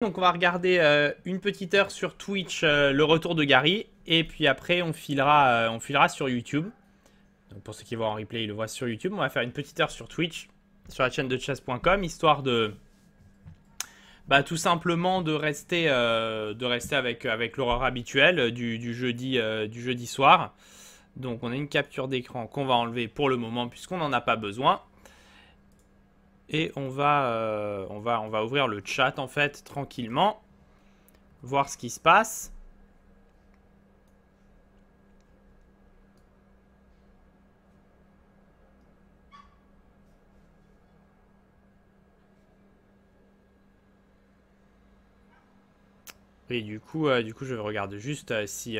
Donc on va regarder euh, une petite heure sur Twitch euh, le retour de Gary et puis après on filera, euh, on filera sur YouTube. Donc pour ceux qui voient en replay, ils le voient sur YouTube. On va faire une petite heure sur Twitch, sur la chaîne de chess.com, histoire de bah, tout simplement de rester, de rester avec, avec l'horreur habituelle du, jeudi, du jeudi soir. Donc on a une capture d'écran qu'on va enlever pour le moment puisqu'on n'en a pas besoin et on va, euh, on, va, on va ouvrir le chat en fait tranquillement, voir ce qui se passe. et du coup, euh, du coup, je regarde juste euh, si,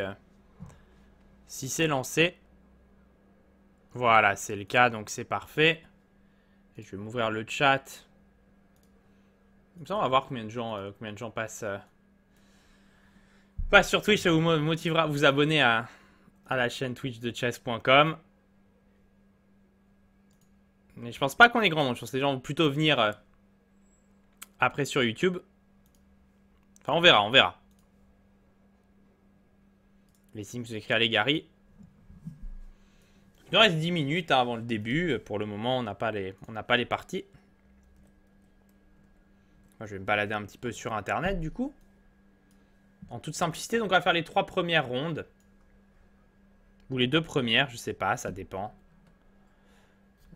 si c'est lancé. Voilà, c'est le cas, donc c'est parfait je vais m'ouvrir le chat. Comme ça, on va voir combien de gens, euh, combien de gens passent, euh, sur Twitch. Ça vous motivera à vous abonner à, à la chaîne Twitch de chess.com. Mais je pense pas qu'on est grand nombre. Je pense que les gens vont plutôt venir euh, après sur YouTube. Enfin, on verra, on verra. Les Sims écrits à Gary. Il nous reste 10 minutes avant le début. Pour le moment, on n'a pas, les, pas les parties. je vais me balader un petit peu sur Internet, du coup. En toute simplicité, donc on va faire les trois premières rondes. Ou les deux premières, je sais pas, ça dépend.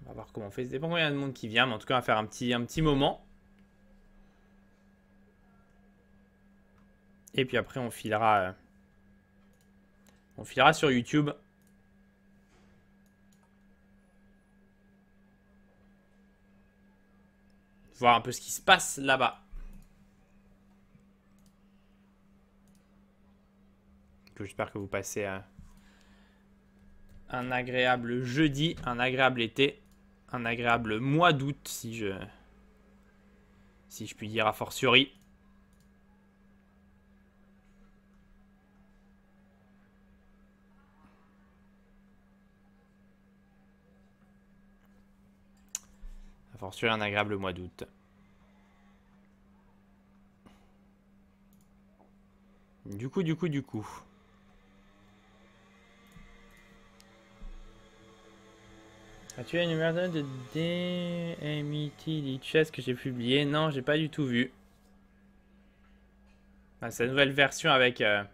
On va voir comment on fait. Ça dépend combien il de monde qui vient, mais en tout cas, on va faire un petit, un petit moment. Et puis après, on filera... Euh, on filera sur YouTube. voir un peu ce qui se passe là-bas. J'espère que vous passez un, un agréable jeudi, un agréable été, un agréable mois d'août, si je, si je puis dire a fortiori. A fortiori un agréable mois d'août. Du coup, du coup, du coup. As-tu as une numéro de DMIT Chess que j'ai publié Non, j'ai pas du tout vu. Ah, c'est la nouvelle version avec. Euh,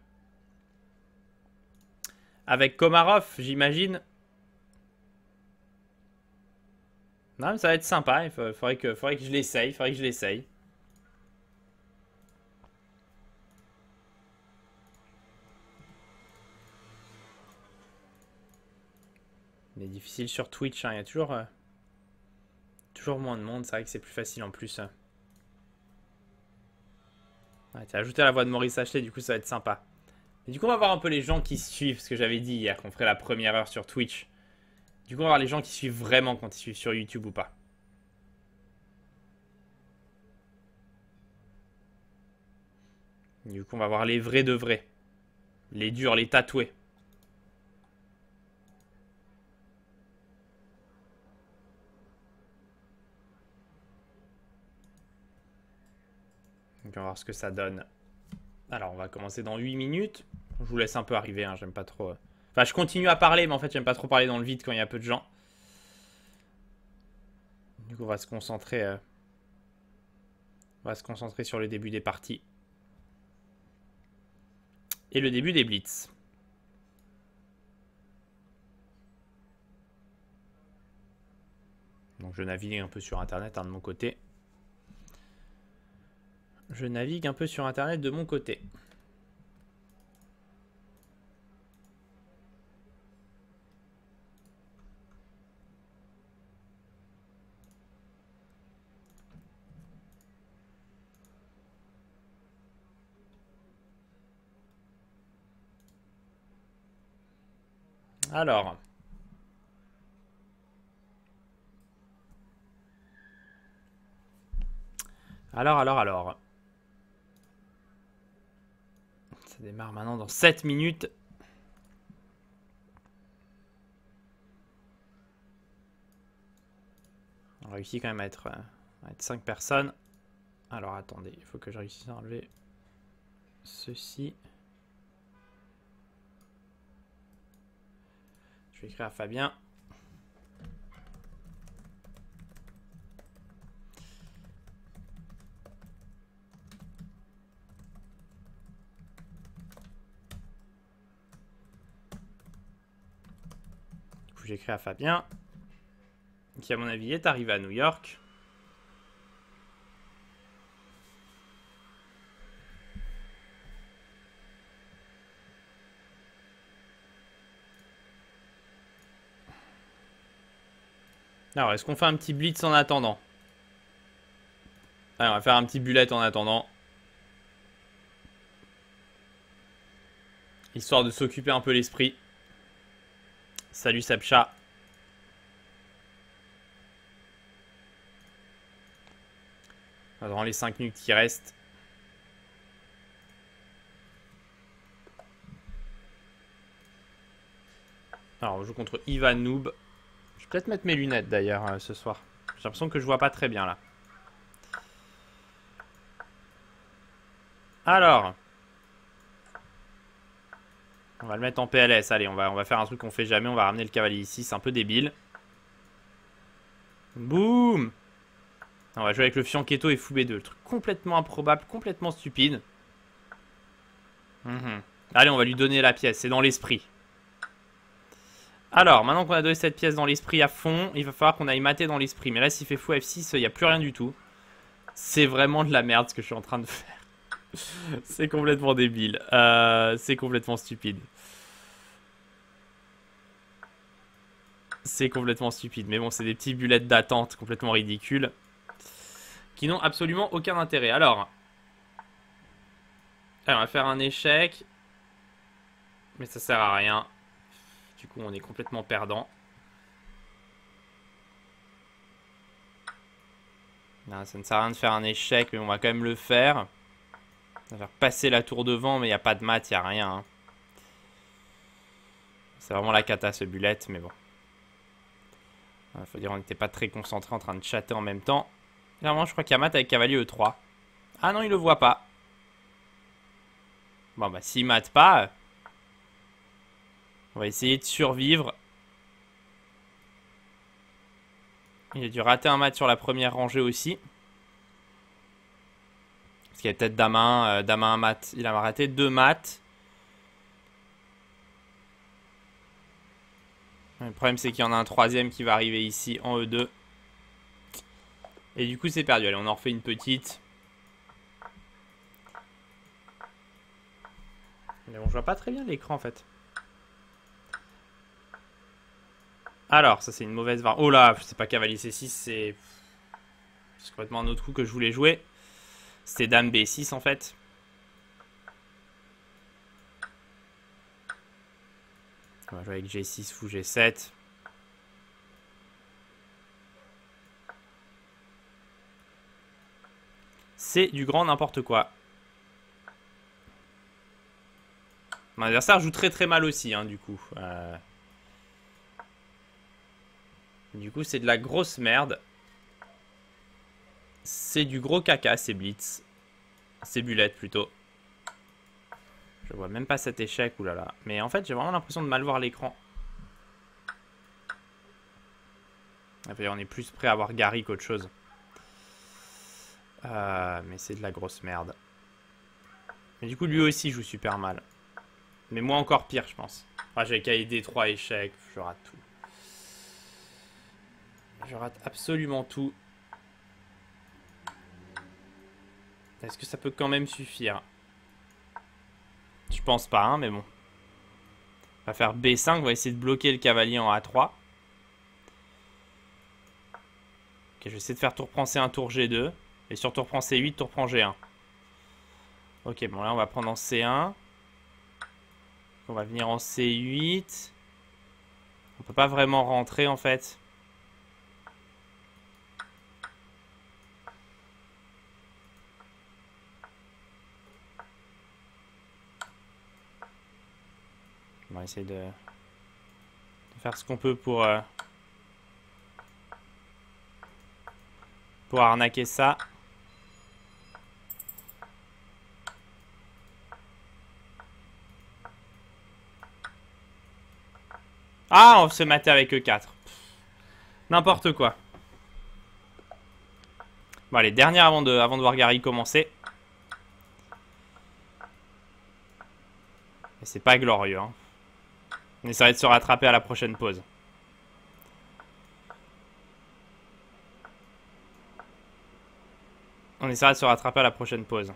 avec Komarov, j'imagine. Non, mais ça va être sympa. Il faudrait que, faudrait que je l'essaye. faudrait que je l'essaye. Il difficile sur Twitch, hein. il y a toujours, euh, toujours moins de monde, c'est vrai que c'est plus facile en plus. Ouais, t'as ajouté la voix de Maurice Ashley, du coup ça va être sympa. du coup on va voir un peu les gens qui suivent, ce que j'avais dit hier qu'on ferait la première heure sur Twitch. Du coup on va voir les gens qui suivent vraiment quand ils suivent sur YouTube ou pas. Du coup on va voir les vrais de vrais. Les durs, les tatoués. on va voir ce que ça donne. Alors on va commencer dans 8 minutes. Je vous laisse un peu arriver, hein, j'aime pas trop... Euh. Enfin je continue à parler, mais en fait j'aime pas trop parler dans le vide quand il y a peu de gens. Du coup on va se concentrer... Euh, on va se concentrer sur le début des parties. Et le début des blitz. Donc je navigue un peu sur internet hein, de mon côté je navigue un peu sur Internet de mon côté. Alors. Alors, alors, alors. Ça démarre maintenant dans 7 minutes. On réussit quand même à être, 5 euh, personnes. Alors attendez, il faut que je réussisse à enlever ceci. Je vais écrire à Fabien. j'écris à Fabien, qui à mon avis est arrivé à New York. Alors, est-ce qu'on fait un petit blitz en attendant Allez, on va faire un petit bullet en attendant. Histoire de s'occuper un peu l'esprit. Salut va Dans les 5 minutes qui restent. Alors, on joue contre Ivan Noob. Je vais peut-être mettre mes lunettes d'ailleurs euh, ce soir. J'ai l'impression que je vois pas très bien là. Alors. On va le mettre en PLS. Allez, on va, on va faire un truc qu'on fait jamais. On va ramener le cavalier ici. C'est un peu débile. Boum On va jouer avec le Fianchetto et Fou B2. Le truc complètement improbable, complètement stupide. Mhm. Allez, on va lui donner la pièce. C'est dans l'esprit. Alors, maintenant qu'on a donné cette pièce dans l'esprit à fond, il va falloir qu'on aille mater dans l'esprit. Mais là, s'il fait fou F6, il n'y a plus rien du tout. C'est vraiment de la merde ce que je suis en train de faire. c'est complètement débile. Euh, c'est complètement stupide. C'est complètement stupide. Mais bon, c'est des petits bullets d'attente complètement ridicules. Qui n'ont absolument aucun intérêt. Alors, on va faire un échec. Mais ça sert à rien. Du coup, on est complètement perdant. ça ne sert à rien de faire un échec, mais on va quand même le faire faire passer la tour devant, mais il n'y a pas de mat, il n'y a rien. Hein. C'est vraiment la cata ce bullet, mais bon. Il ah, faut dire, on n'était pas très concentré en train de chatter en même temps. Clairement, je crois qu'il y a mat avec cavalier E3. Ah non, il le voit pas. Bon, bah, s'il mat pas, euh, on va essayer de survivre. Il a dû rater un mat sur la première rangée aussi. Parce qu'il y a peut-être Damin, euh, Damin mat. Il a raté deux maths. Le problème, c'est qu'il y en a un troisième qui va arriver ici en E2. Et du coup, c'est perdu. Allez, on en refait une petite. Mais on voit pas très bien l'écran, en fait. Alors, ça, c'est une mauvaise... Oh là, c'est pas cavalier C6, c'est... C'est complètement un autre coup que je voulais jouer. C'est Dame B6 en fait. On va jouer avec G6 ou G7. C'est du grand n'importe quoi. Mon adversaire joue très très mal aussi, hein, du coup. Euh... Du coup, c'est de la grosse merde. C'est du gros caca, ces blitz. Ces bullets plutôt. Je vois même pas cet échec, oulala. Mais en fait, j'ai vraiment l'impression de mal voir l'écran. Ah, on est plus prêt à voir Gary qu'autre chose. Euh, mais c'est de la grosse merde. Mais du coup, lui aussi joue super mal. Mais moi encore pire, je pense. Ah j'ai aider 3 échecs, je rate tout. Je rate absolument tout. Est-ce que ça peut quand même suffire Je pense pas, hein, mais bon. On va faire B5, on va essayer de bloquer le cavalier en A3. Ok, je vais essayer de faire tour prend C1, tour G2. Et sur tour prend C8, tour prend G1. Ok, bon là on va prendre en C1. On va venir en C8. On peut pas vraiment rentrer en fait. va essayer de, faire ce qu'on peut pour, euh, pour arnaquer ça. Ah, on se matait avec eux 4. N'importe quoi. Bon, allez, dernière avant de, avant de voir Gary commencer. c'est pas glorieux, hein. On essaierait de se rattraper à la prochaine pause. On essaiera de se rattraper à la prochaine pause.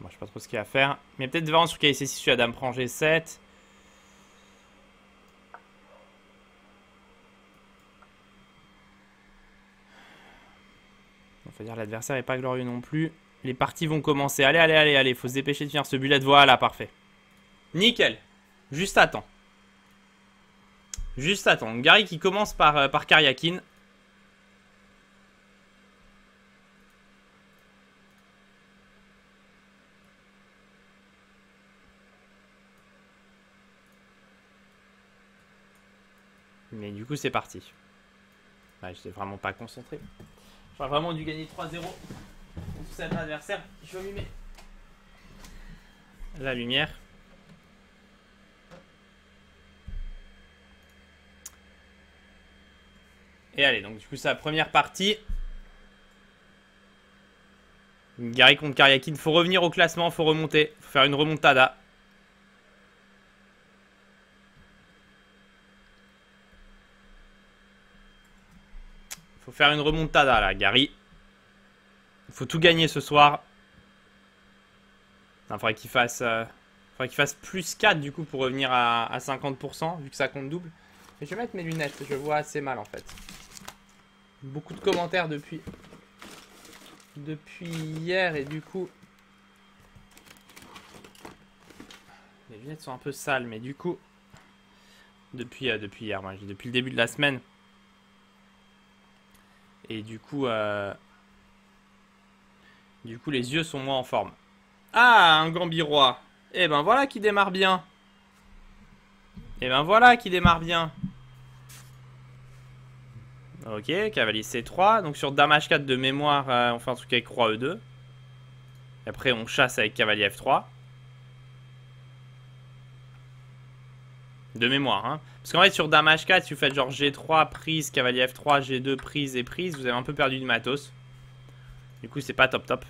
Bon, je sais pas trop ce qu'il y a à faire. Mais peut-être devant sur KC6, je suis Dame prend G7. l'adversaire n'est pas glorieux non plus. Les parties vont commencer. Allez, allez, allez, allez. Faut se dépêcher de finir ce bullet. Voilà, parfait. Nickel. Juste à temps. Juste à temps. Gary qui commence par, euh, par Karyakin. Mais du coup, c'est parti. Ouais, n'étais vraiment pas concentré. J'aurais vraiment du gagner 3-0 contre cet adversaire. Je vais allumer la lumière. Et allez, donc du coup, c'est la première partie. Gary contre Karyakin Faut revenir au classement, faut remonter. Faut faire une remontada. faire une remontada là, Gary. Faut tout gagner ce soir. Il faudrait qu'il fasse, euh, faudrait qu'il fasse plus 4 du coup pour revenir à, 50% vu que ça compte double. je vais mettre mes lunettes, je vois assez mal en fait. Beaucoup de commentaires depuis, depuis hier et du coup... Les lunettes sont un peu sales mais du coup... Depuis, euh, depuis hier, moi, depuis le début de la semaine. Et du coup, euh, du coup, les yeux sont moins en forme. Ah, un roi Et eh ben voilà qui démarre bien. Et eh ben voilà qui démarre bien. Ok, cavalier C3. Donc sur dame 4 de mémoire, euh, on fait un truc avec roi E2. Après, on chasse avec cavalier F3. De mémoire, hein. Parce qu'en fait, sur Damage 4 si vous faites genre G3, prise, cavalier F3, G2, prise et prise, vous avez un peu perdu du matos. Du coup, c'est pas top top.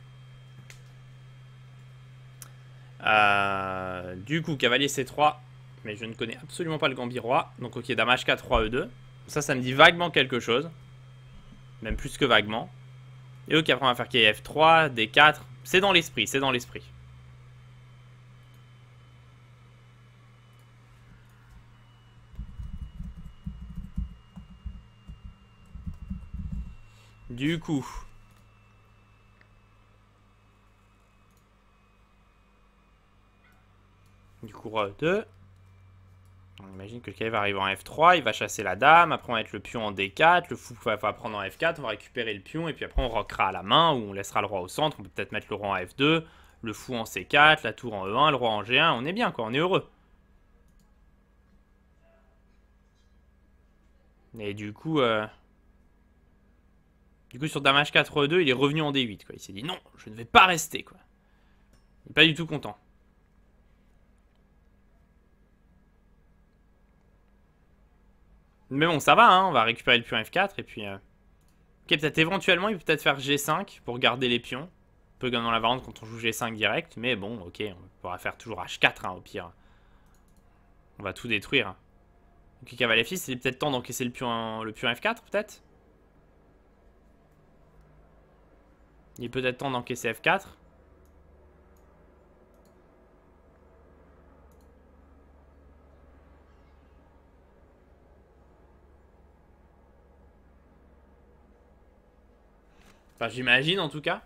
Euh, du coup, cavalier C3, mais je ne connais absolument pas le Gambiroi, Donc, ok, Damage 4 3, E2. Ça, ça me dit vaguement quelque chose. Même plus que vaguement. Et ok, après, on va faire KF3, D4. C'est dans l'esprit, c'est dans l'esprit. Du coup. Du coup, roi 2 On imagine que le cavalier va arriver en F3, il va chasser la dame, après on va mettre le pion en D4, le fou va, prendre en F4, on va récupérer le pion, et puis après on roquera à la main, ou on laissera le roi au centre, on peut peut-être mettre le roi en F2, le fou en C4, la tour en E1, le roi en G1, on est bien quoi, on est heureux. Et du coup... Euh, du coup, sur Damage 4-2, il est revenu en D8. Quoi. Il s'est dit non, je ne vais pas rester. Quoi. Il n'est pas du tout content. Mais bon, ça va, hein, on va récupérer le pion F4 et puis... Euh, ok, peut-être éventuellement, il peut peut-être faire G5 pour garder les pions. Un peu comme dans la variante quand on joue G5 direct, mais bon, ok, on pourra faire toujours H4 hein, au pire. On va tout détruire. Ok, cavalier fils, il est peut-être temps d'encaisser le pion, le pion F4 peut-être Il est peut-être temps d'encaisser F4. Enfin, j'imagine en tout cas.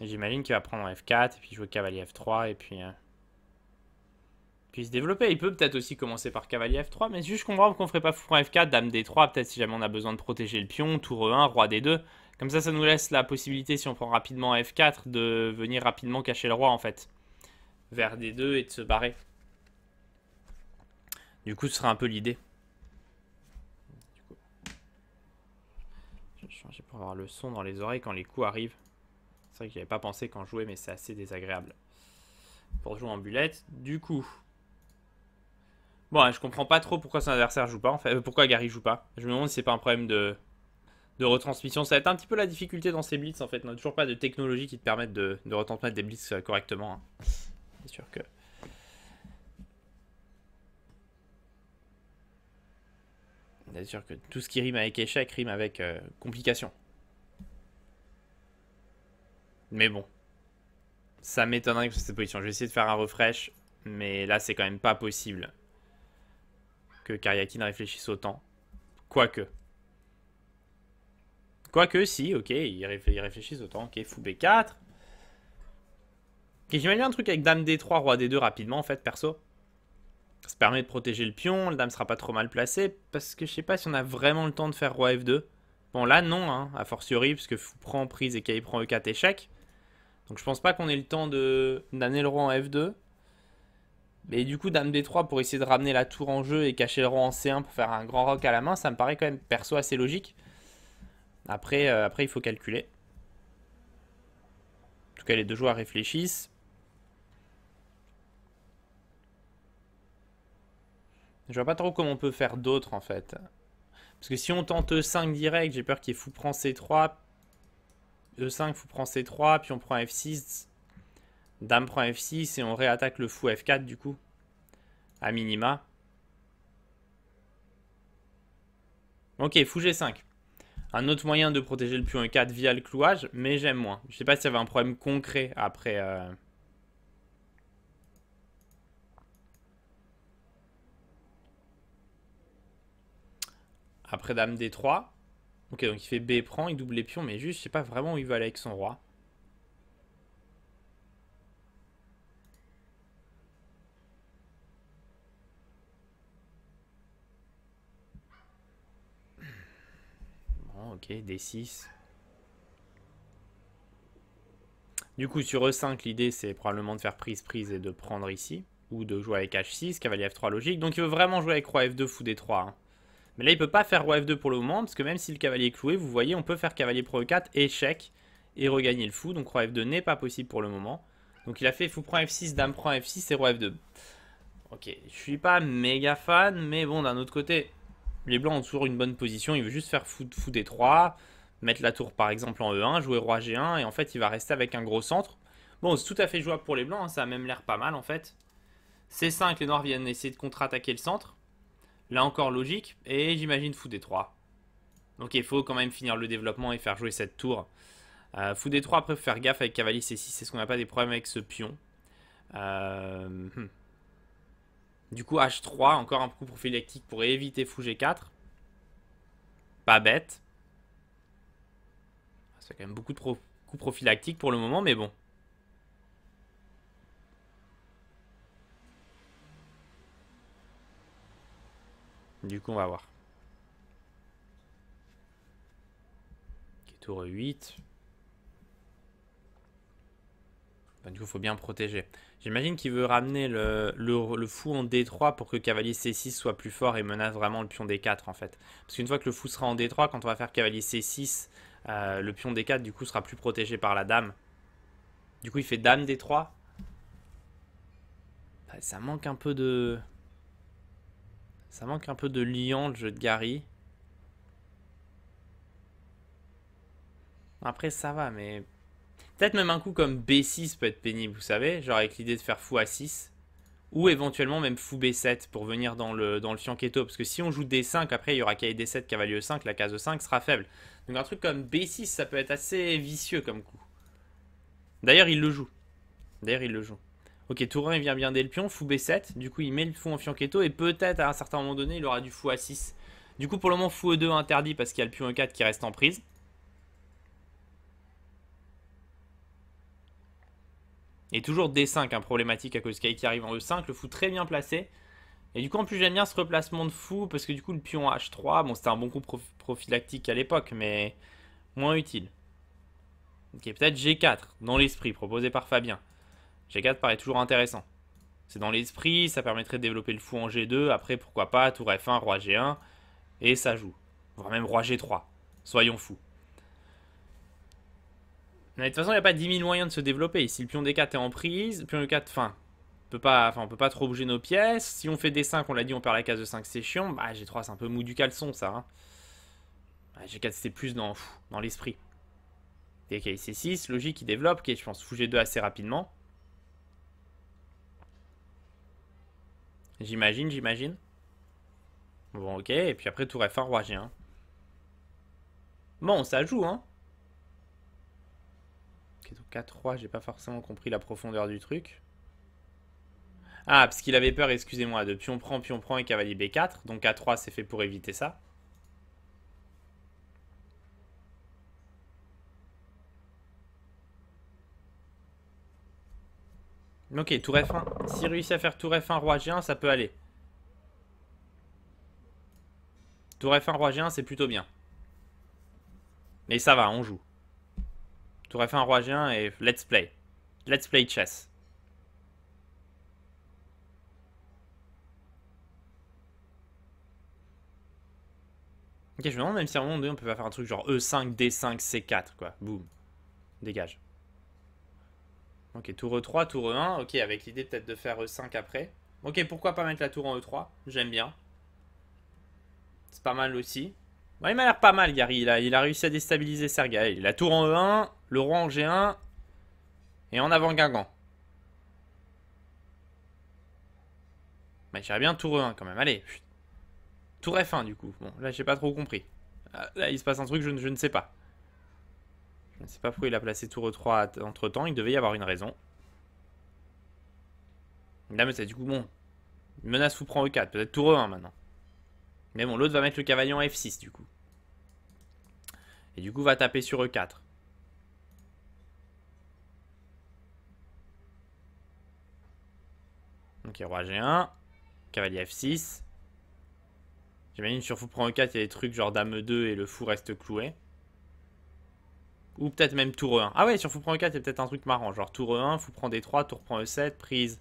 J'imagine qu'il va prendre F4 et puis jouer cavalier F3 et puis... Euh, se Il peut peut-être aussi commencer par cavalier F3, mais juste comprendre qu'on ferait pas fou F4, dame D3, peut-être si jamais on a besoin de protéger le pion, tour E1, roi D2. Comme ça, ça nous laisse la possibilité, si on prend rapidement F4, de venir rapidement cacher le roi, en fait. Vers D2 et de se barrer. Du coup, ce sera un peu l'idée. Je vais changer pour avoir le son dans les oreilles quand les coups arrivent. C'est vrai que j'avais pas pensé quand jouer, mais c'est assez désagréable. Pour jouer en bullet, du coup... Bon, je comprends pas trop pourquoi son adversaire joue pas, en fait. Euh, pourquoi Gary joue pas. Je me demande si c'est pas un problème de, de retransmission. Ça va être un petit peu la difficulté dans ces blitz, en fait. On a toujours pas de technologie qui te permette de, de retransmettre des blitz euh, correctement. Hein. C'est sûr que... C'est sûr que tout ce qui rime avec échec rime avec euh, complication. Mais bon. Ça m'étonnerait que cette position. Je vais essayer de faire un refresh, mais là c'est quand même pas possible que Karyakin réfléchisse autant. Quoique. Quoique, si, ok, Il il réfléchisse autant. Ok, fou B4. Okay, J'imagine un truc avec dame D3, roi D2 rapidement, en fait, perso. Ça permet de protéger le pion, la dame sera pas trop mal placée, parce que je sais pas si on a vraiment le temps de faire roi F2. Bon, là, non, hein, a fortiori, parce que fou prend prise et K prend E4 échec. Donc je pense pas qu'on ait le temps d'amener le roi en F2. Mais du coup, Dame D3 pour essayer de ramener la tour en jeu et cacher le roi en C1 pour faire un grand rock à la main, ça me paraît quand même perso assez logique. Après, euh, après il faut calculer. En tout cas, les deux joueurs réfléchissent. Je vois pas trop comment on peut faire d'autres en fait. Parce que si on tente E5 direct, j'ai peur qu'il fou prend C3. E5, fou prend C3, puis on prend F6. Dame prend F6 et on réattaque le fou F4 du coup. À minima. Ok, fou G5. Un autre moyen de protéger le pion E4 via le clouage, mais j'aime moins. Je sais pas s'il y avait un problème concret après... Euh. Après Dame D3. Ok, donc il fait B prend, il double les pions, mais juste, je sais pas vraiment où il va aller avec son roi. Ok, D6. Du coup, sur E5, l'idée, c'est probablement de faire prise-prise et de prendre ici. Ou de jouer avec H6, cavalier F3 logique. Donc il veut vraiment jouer avec roi F2, fou D3. Hein. Mais là, il peut pas faire roi F2 pour le moment, parce que même si le cavalier est cloué, vous voyez, on peut faire cavalier pro E4, échec, et regagner le fou. Donc roi F2 n'est pas possible pour le moment. Donc il a fait fou prend F6, dame prend F6 et roi F2. Ok, je suis pas méga fan, mais bon, d'un autre côté, les blancs ont toujours une bonne position, il veut juste faire fou, d 3, mettre la tour par exemple en E1, jouer roi G1, et en fait il va rester avec un gros centre. Bon, c'est tout à fait jouable pour les blancs, hein, ça a même l'air pas mal en fait. C5, les noirs viennent essayer de contre-attaquer le centre. Là encore logique, et j'imagine fou d 3. Donc il faut quand même finir le développement et faire jouer cette tour. fou d 3, après faut faire gaffe avec cavalier C6, C'est ce qu'on n'a pas des problèmes avec ce pion euh... Hmm. Du coup, H3, encore un coup prophylactique pour éviter fou G4. Pas bête. C'est ah, quand même beaucoup de coups prophylactiques pour le moment, mais bon. Du coup, on va voir. Tour 8. Bah, du coup, il faut bien protéger. J'imagine qu'il veut ramener le, fou en D3 pour que cavalier C6 soit plus fort et menace vraiment le pion D4 en fait. Parce qu'une fois que le fou sera en D3, quand on va faire cavalier C6, euh, le pion D4 du coup sera plus protégé par la dame. Du coup il fait dame D3. Bah, ça manque un peu de... Ça manque un peu de liant le jeu de Gary. Après ça va mais Peut-être même un coup comme B6 peut être pénible, vous savez, genre avec l'idée de faire fou à 6. Ou éventuellement même fou B7 pour venir dans le, dans le fianchetto. Parce que si on joue D5, après il y aura cahier D7, cavalier E5, la case E5 sera faible. Donc un truc comme B6, ça peut être assez vicieux comme coup. D'ailleurs, il le joue. D'ailleurs, il le joue. Ok, 1, il vient bien dès le pion, fou B7. Du coup, il met le fou en fianchetto. Et peut-être à un certain moment donné, il aura du fou A6. Du coup, pour le moment, fou E2 interdit parce qu'il y a le pion E4 qui reste en prise. Et toujours D5, hein, problématique à cause qui arrive en E5, le fou très bien placé. Et du coup, en plus, j'aime bien ce replacement de fou, parce que du coup, le pion H3, bon, c'était un bon coup prophylactique à l'époque, mais moins utile. Ok, peut-être G4, dans l'esprit, proposé par Fabien. G4 paraît toujours intéressant. C'est dans l'esprit, ça permettrait de développer le fou en G2, après, pourquoi pas, tour F1, roi G1, et ça joue. Voire même roi G3, soyons fous. Mais de toute façon, il n'y a pas 10 000 moyens de se développer. Si le pion D4 est en prise, le pion D4, enfin, peut pas, on peut pas trop bouger nos pièces. Si on fait D5, on l'a dit, on perd la case de 5, c'est chiant. Bah, G3, c'est un peu mou du caleçon, ça. Bah, G4, c'était plus dans, l'esprit. Ok, c 6 logique, il développe. Ok, je pense, fou G2 assez rapidement. J'imagine, j'imagine. Bon, ok, et puis après, tour F1, roi g Bon, ça joue, hein. Donc a 3 j'ai pas forcément compris la profondeur du truc. Ah, parce qu'il avait peur, excusez-moi, de pion prend, pion prend et cavalier B4. Donc A3, c'est fait pour éviter ça. Ok, tour F1. S'il réussit à faire tour F1, roi G1, ça peut aller. Tour F1, roi G1, c'est plutôt bien. Mais ça va, on joue. J'aurais fait un Roi g et Let's Play. Let's Play Chess. Ok, je me demande même si à un moment donné on peut pas faire un truc genre E5, D5, C4, quoi. Boum. Dégage. Ok, tour E3, tour E1. Ok, avec l'idée peut-être de faire E5 après. Ok, pourquoi pas mettre la tour en E3 J'aime bien. C'est pas mal aussi il m'a l'air pas mal, Gary. Il a, réussi à déstabiliser il La tour en E1, le roi en G1 et en avant Guingamp. Mais bah, bien tour E1 quand même. Allez. Tour F1 du coup. Bon, là, j'ai pas trop compris. Ah, là, il se passe un truc, je, je ne sais pas. Je ne sais pas pourquoi il a placé tour E3 entre temps. Il devait y avoir une raison. Là, mais c'est du coup bon. Menace vous prend E4. Peut-être tour E1 maintenant. Mais bon, l'autre va mettre le cavalier en F6 du coup. Et du coup, va taper sur E4. Ok, roi G1. Cavalier F6. J'imagine sur fou prend E4, il y a des trucs genre dame 2 et le fou reste cloué. Ou peut-être même tour E1. Ah ouais, sur fou prend E4, il y a peut-être un truc marrant. Genre tour E1, fou prend D3, tour prend E7, prise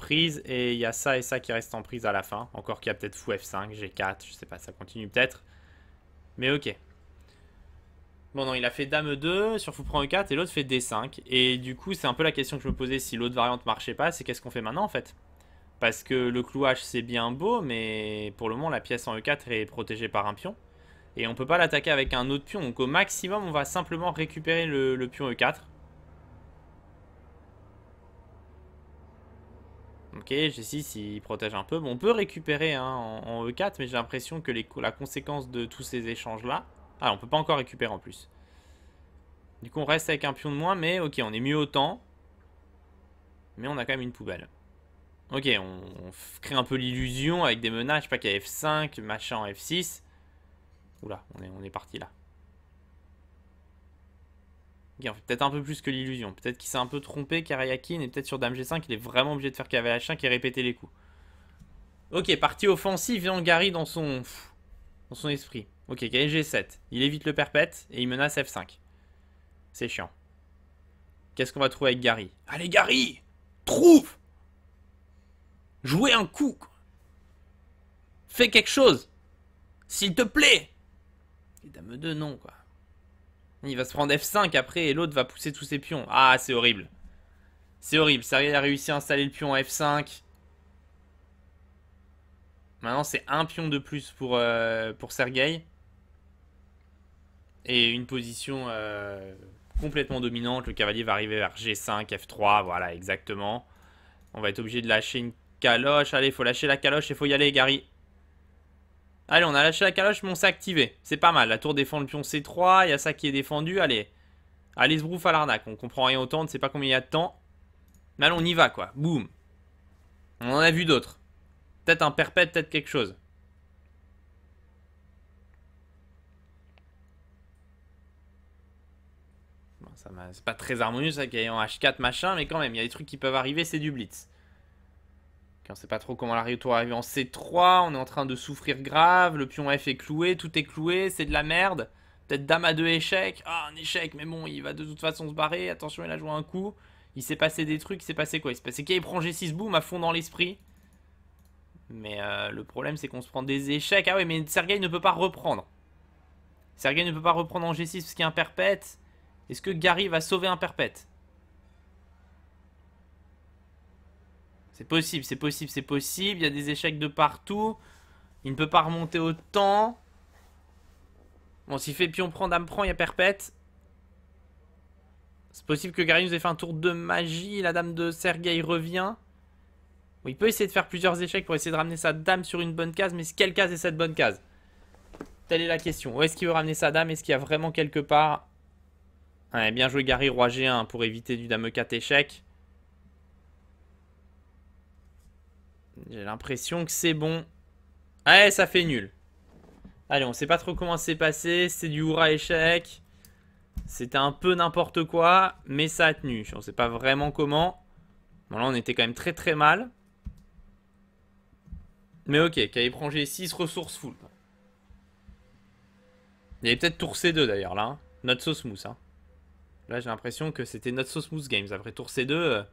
prise et il y a ça et ça qui reste en prise à la fin. Encore qu'il y a peut-être fou F5, G4, je sais pas, ça continue peut-être. Mais ok. Bon non, il a fait dame 2 sur fou prend E4 et l'autre fait D5. Et du coup, c'est un peu la question que je me posais si l'autre variante marchait pas, c'est qu'est-ce qu'on fait maintenant en fait Parce que le clouage c'est bien beau, mais pour le moment la pièce en E4 est protégée par un pion. Et on peut pas l'attaquer avec un autre pion, donc au maximum on va simplement récupérer le pion E4 Ok, G6 il protège un peu. Bon, on peut récupérer hein, en, E4, e mais j'ai l'impression que la conséquence de tous ces échanges là. Ah, on peut pas encore récupérer en plus. Du coup, on reste avec un pion de moins, mais ok, on est mieux autant. Mais on a quand même une poubelle. Ok, on, crée un peu l'illusion avec des menaces, je sais pas, qu'il y a F5, machin, F6. Oula, on est parti là peut-être un peu plus que l'illusion. Peut-être qu'il s'est un peu trompé, Karayakin, et peut-être sur Dame G5, il est vraiment obligé de faire cavalier H5 et répéter les coups. Ok, partie offensive, Gary dans son... dans son esprit. Ok, g 7 Il évite le perpète et il menace F5. C'est chiant. Qu'est-ce qu'on va trouver avec Gary Allez Gary Trouve Jouez un coup Fais quelque chose S'il te plaît et dame de non, quoi. Il va se prendre F5 après et l'autre va pousser tous ses pions. Ah, c'est horrible. C'est horrible. Sergei a réussi à installer le pion F5. Maintenant, c'est un pion de plus pour, euh, pour Sergei. Et une position euh, complètement dominante. Le cavalier va arriver vers G5, F3. Voilà, exactement. On va être obligé de lâcher une caloche. Allez, faut lâcher la caloche et faut y aller, Gary. Allez, on a lâché la caloche, mais on s'est activé. C'est pas mal. La tour défend le pion C3. Il y a ça qui est défendu. Allez. Allez, se brouffe à l'arnaque. On comprend rien autant. On ne sait pas combien il y a de temps. Mais allez, on y va, quoi. Boum. On en a vu d'autres. Peut-être un perpète, peut-être quelque chose. Bon, c'est pas très harmonieux, ça, qu'il y en H4, machin. Mais quand même, il y a des trucs qui peuvent arriver. C'est du blitz on sait pas trop comment la retour arrive en C3, on est en train de souffrir grave, le pion F est cloué, tout est cloué, c'est de la merde. Peut-être dame à deux échecs, ah un échec, mais bon, il va de toute façon se barrer, attention, il a joué un coup. Il s'est passé des trucs, il s'est passé quoi Il s'est passé qu'il prend G6 boum à fond dans l'esprit. Mais euh, le problème c'est qu'on se prend des échecs. Ah oui, mais Sergei ne peut pas reprendre. Sergei ne peut pas reprendre en G6 parce qu'il y a un perpète. Est-ce que Gary va sauver un perpète C'est possible, c'est possible, c'est possible. Il y a des échecs de partout. Il ne peut pas remonter autant. Bon, s'il fait pion prend, dame prend, il y a perpète. C'est possible que Gary nous ait fait un tour de magie. La dame de Sergei revient. il peut essayer de faire plusieurs échecs pour essayer de ramener sa dame sur une bonne case. Mais quelle case est cette bonne case Telle est la question. Où est-ce qu'il veut ramener sa dame Est-ce qu'il y a vraiment quelque part... Ouais, bien joué Gary, roi G1 pour éviter du dame 4 échec. J'ai l'impression que c'est bon. Ouais, ça fait nul. Allez, on sait pas trop comment c'est passé. C'est du hurrah échec. C'était un peu n'importe quoi, mais ça a tenu. On sait pas vraiment comment. Bon, là, on était quand même très très mal. Mais ok, cahier g 6, ressources full. Il y avait peut-être tour C2 d'ailleurs là. Not hein. Notre sauce mousse. Hein. Là, j'ai l'impression que c'était notre sauce smooth games. Après tour C2.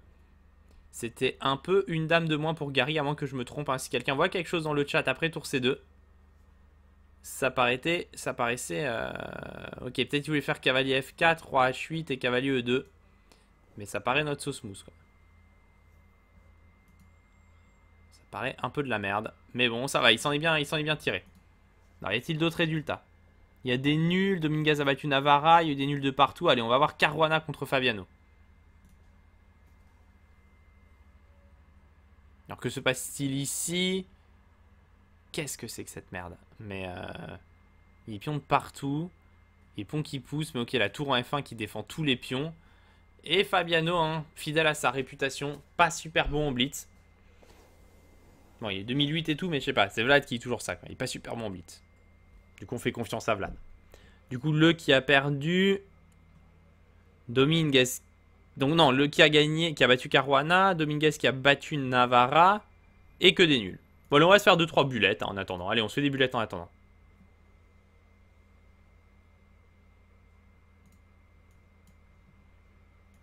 C'était un peu une dame de moins pour Gary, avant moins que je me trompe. Hein. Si quelqu'un voit quelque chose dans le chat après tour C2, ça paraissait... Ça paraissait euh, Ok, peut-être qu'il voulait faire cavalier F4, roi H8 et cavalier E2. Mais ça paraît notre sauce mousse. Ça paraît un peu de la merde. Mais bon, ça va, il s'en est, bien, il est bien tiré. y a-t-il d'autres résultats Il y a des nuls, Dominguez a battu Navarra, il y a eu des nuls de partout. Allez, on va voir Caruana contre Fabiano. que se passe-t-il ici Qu'est-ce que c'est que cette merde Mais euh, il pions de partout. Les pions qui poussent, mais ok, la tour en F1 qui défend tous les pions. Et Fabiano, hein, fidèle à sa réputation, pas super bon en blitz. Bon, il est 2008 et tout, mais je sais pas, c'est Vlad qui est toujours ça. Il est pas super bon en blitz. Du coup, on fait confiance à Vlad. Du coup, le qui a perdu Dominguez... Donc non, le qui a gagné, qui a battu Caruana, Dominguez qui a battu Navarra, et que des nuls. Bon, on va se faire 2-3 bullettes hein, en attendant. Allez, on se fait des bullettes en attendant.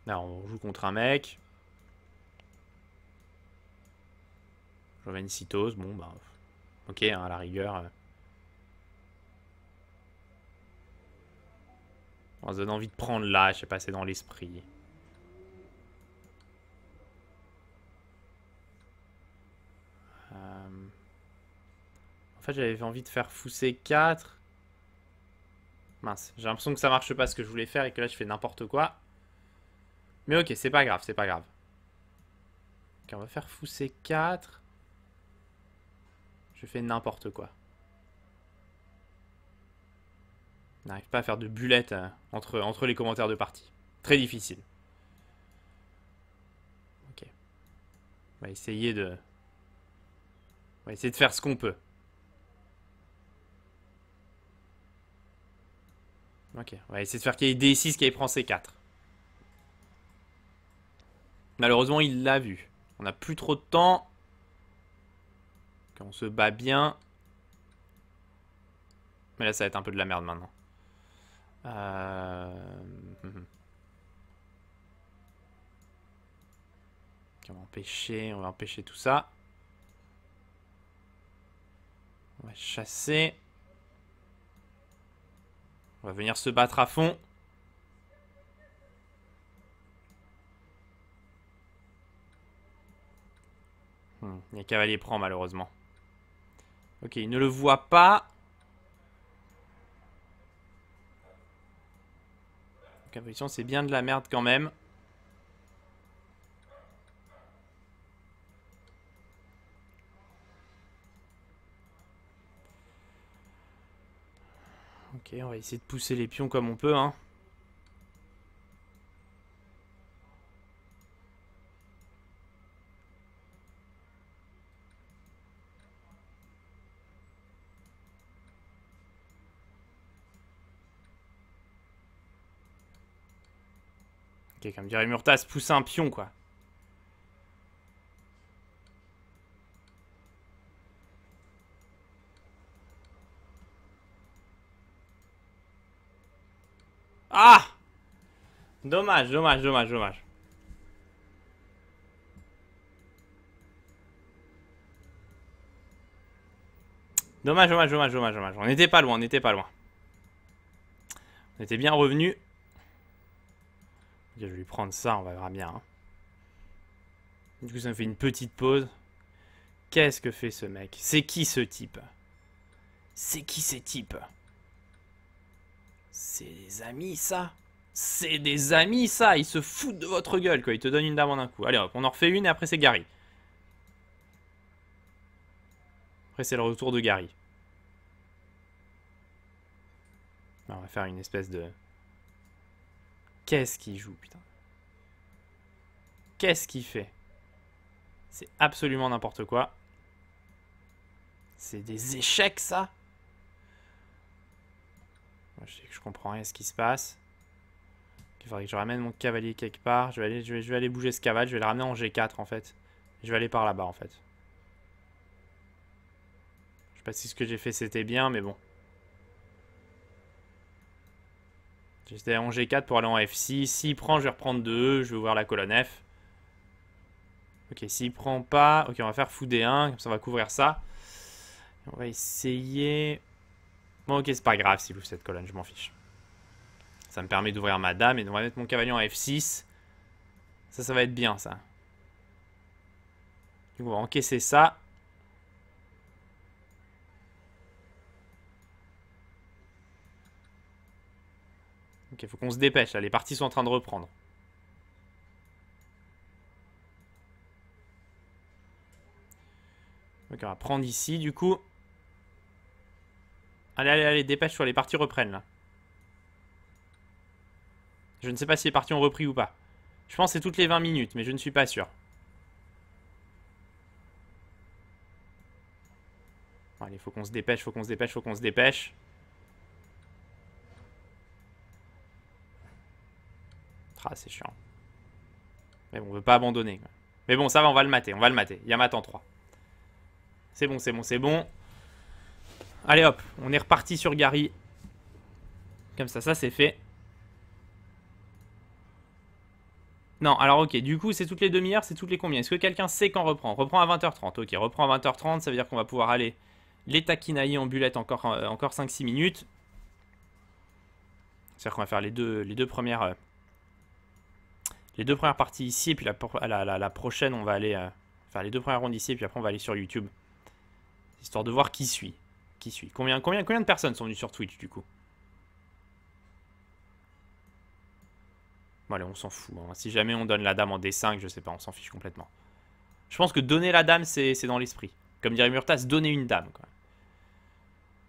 Là, on joue contre un mec. une bon, bah... Ok, hein, à la rigueur... Euh. On se donne envie de prendre là, je sais pas, c'est dans l'esprit. Euh, en fait, j'avais envie de faire fousser 4. Mince, j'ai l'impression que ça marche pas ce que je voulais faire et que là, je fais n'importe quoi. Mais ok, c'est pas grave, c'est pas grave. Ok, on va faire fousser 4. Je fais n'importe quoi. N'arrive pas à faire de bullet euh, entre, entre les commentaires de partie. Très difficile. Ok. On va essayer de, on va essayer de faire ce qu'on peut. Ok, on va essayer de faire qu'il y ait D6 qui prend C4. Malheureusement, il l'a vu. On n'a plus trop de temps. Quand on se bat bien. Mais là, ça va être un peu de la merde maintenant. Euh... Hum, hum. On empêcher, on va empêcher tout ça. On va chasser. On va venir se battre à fond. Hmm, les cavalier prend malheureusement. Ok, il ne le voit pas. c'est bien de la merde quand même. Ok, on va essayer de pousser les pions comme on peut, hein. Ok, comme dirait Murtas, pousse un pion, quoi. Dommage, dommage, dommage, dommage. Dommage, dommage, dommage, dommage, dommage. On n'était pas loin, on n'était pas loin. On était bien revenu. Je vais lui prendre ça, on verra bien. Hein. Du coup, ça me fait une petite pause. Qu'est-ce que fait ce mec C'est qui ce type C'est qui ces types C'est les amis, ça c'est des amis, ça. Ils se foutent de votre gueule, quoi. Ils te donnent une dame en un coup. Allez, hop, on en refait une et après c'est Gary. Après, c'est le retour de Gary. on va faire une espèce de... Qu'est-ce qu'il joue, putain Qu'est-ce qu'il fait C'est absolument n'importe quoi. C'est des échecs, ça Je sais que je comprends rien ce qui se passe. Il faudrait que je ramène mon cavalier quelque part. Je vais aller, bouger ce cavalier. Je vais le ramener en G4 en fait. Je vais aller par là-bas en fait. Je sais pas si ce que j'ai fait c'était bien, mais bon. J'étais en G4 pour aller en F6. S'il prend, je vais reprendre 2. Je vais ouvrir la colonne F. Ok, s'il prend pas... Ok, on va faire fou D1. Comme ça, on va couvrir ça. On va essayer... Bon, ok, c'est pas grave s'il ouvre cette colonne. Je m'en fiche. Ça me permet d'ouvrir ma dame et on va mettre mon cavalier en F6. Ça, ça va être bien, ça. Du coup, on va encaisser ça. Ok, il faut qu'on se dépêche, là. Les parties sont en train de reprendre. Ok, on va prendre ici, du coup. Allez, allez, allez, dépêche, toi. Les parties reprennent, là. Je ne sais pas si les parties ont repris ou pas. Je pense que c'est toutes les 20 minutes, mais je ne suis pas sûr. Bon, allez, faut qu'on se dépêche, faut qu'on se dépêche, faut qu'on se dépêche. Ah, c'est chiant. Mais bon, on veut pas abandonner. Mais bon, ça va, on va le mater, on va le mater. Yamat en 3. C'est bon, c'est bon, c'est bon. Allez hop, on est reparti sur Gary. Comme ça, ça c'est fait. Non, alors ok, du coup c'est toutes les demi-heures, c'est toutes les combien Est-ce que quelqu'un sait quand reprend Reprend à 20h30, ok, reprend à 20h30, ça veut dire qu'on va pouvoir aller les taquinailler en bullet encore, euh, encore 5-6 minutes. C'est-à-dire qu'on va faire les deux, les deux premières... Euh, les deux premières parties ici, et puis la, prochaine, on va aller euh, faire les deux premières rondes ici, et puis après on va aller sur YouTube. Histoire de voir qui suit. Qui suit. Combien, combien, combien de personnes sont venues sur Twitch du coup Bon, allez, on s'en fout. Hein. Si jamais on donne la dame en D5, je sais pas, on s'en fiche complètement. Je pense que donner la dame, c'est dans l'esprit. Comme dirait Murtas, donner une dame. Quoi.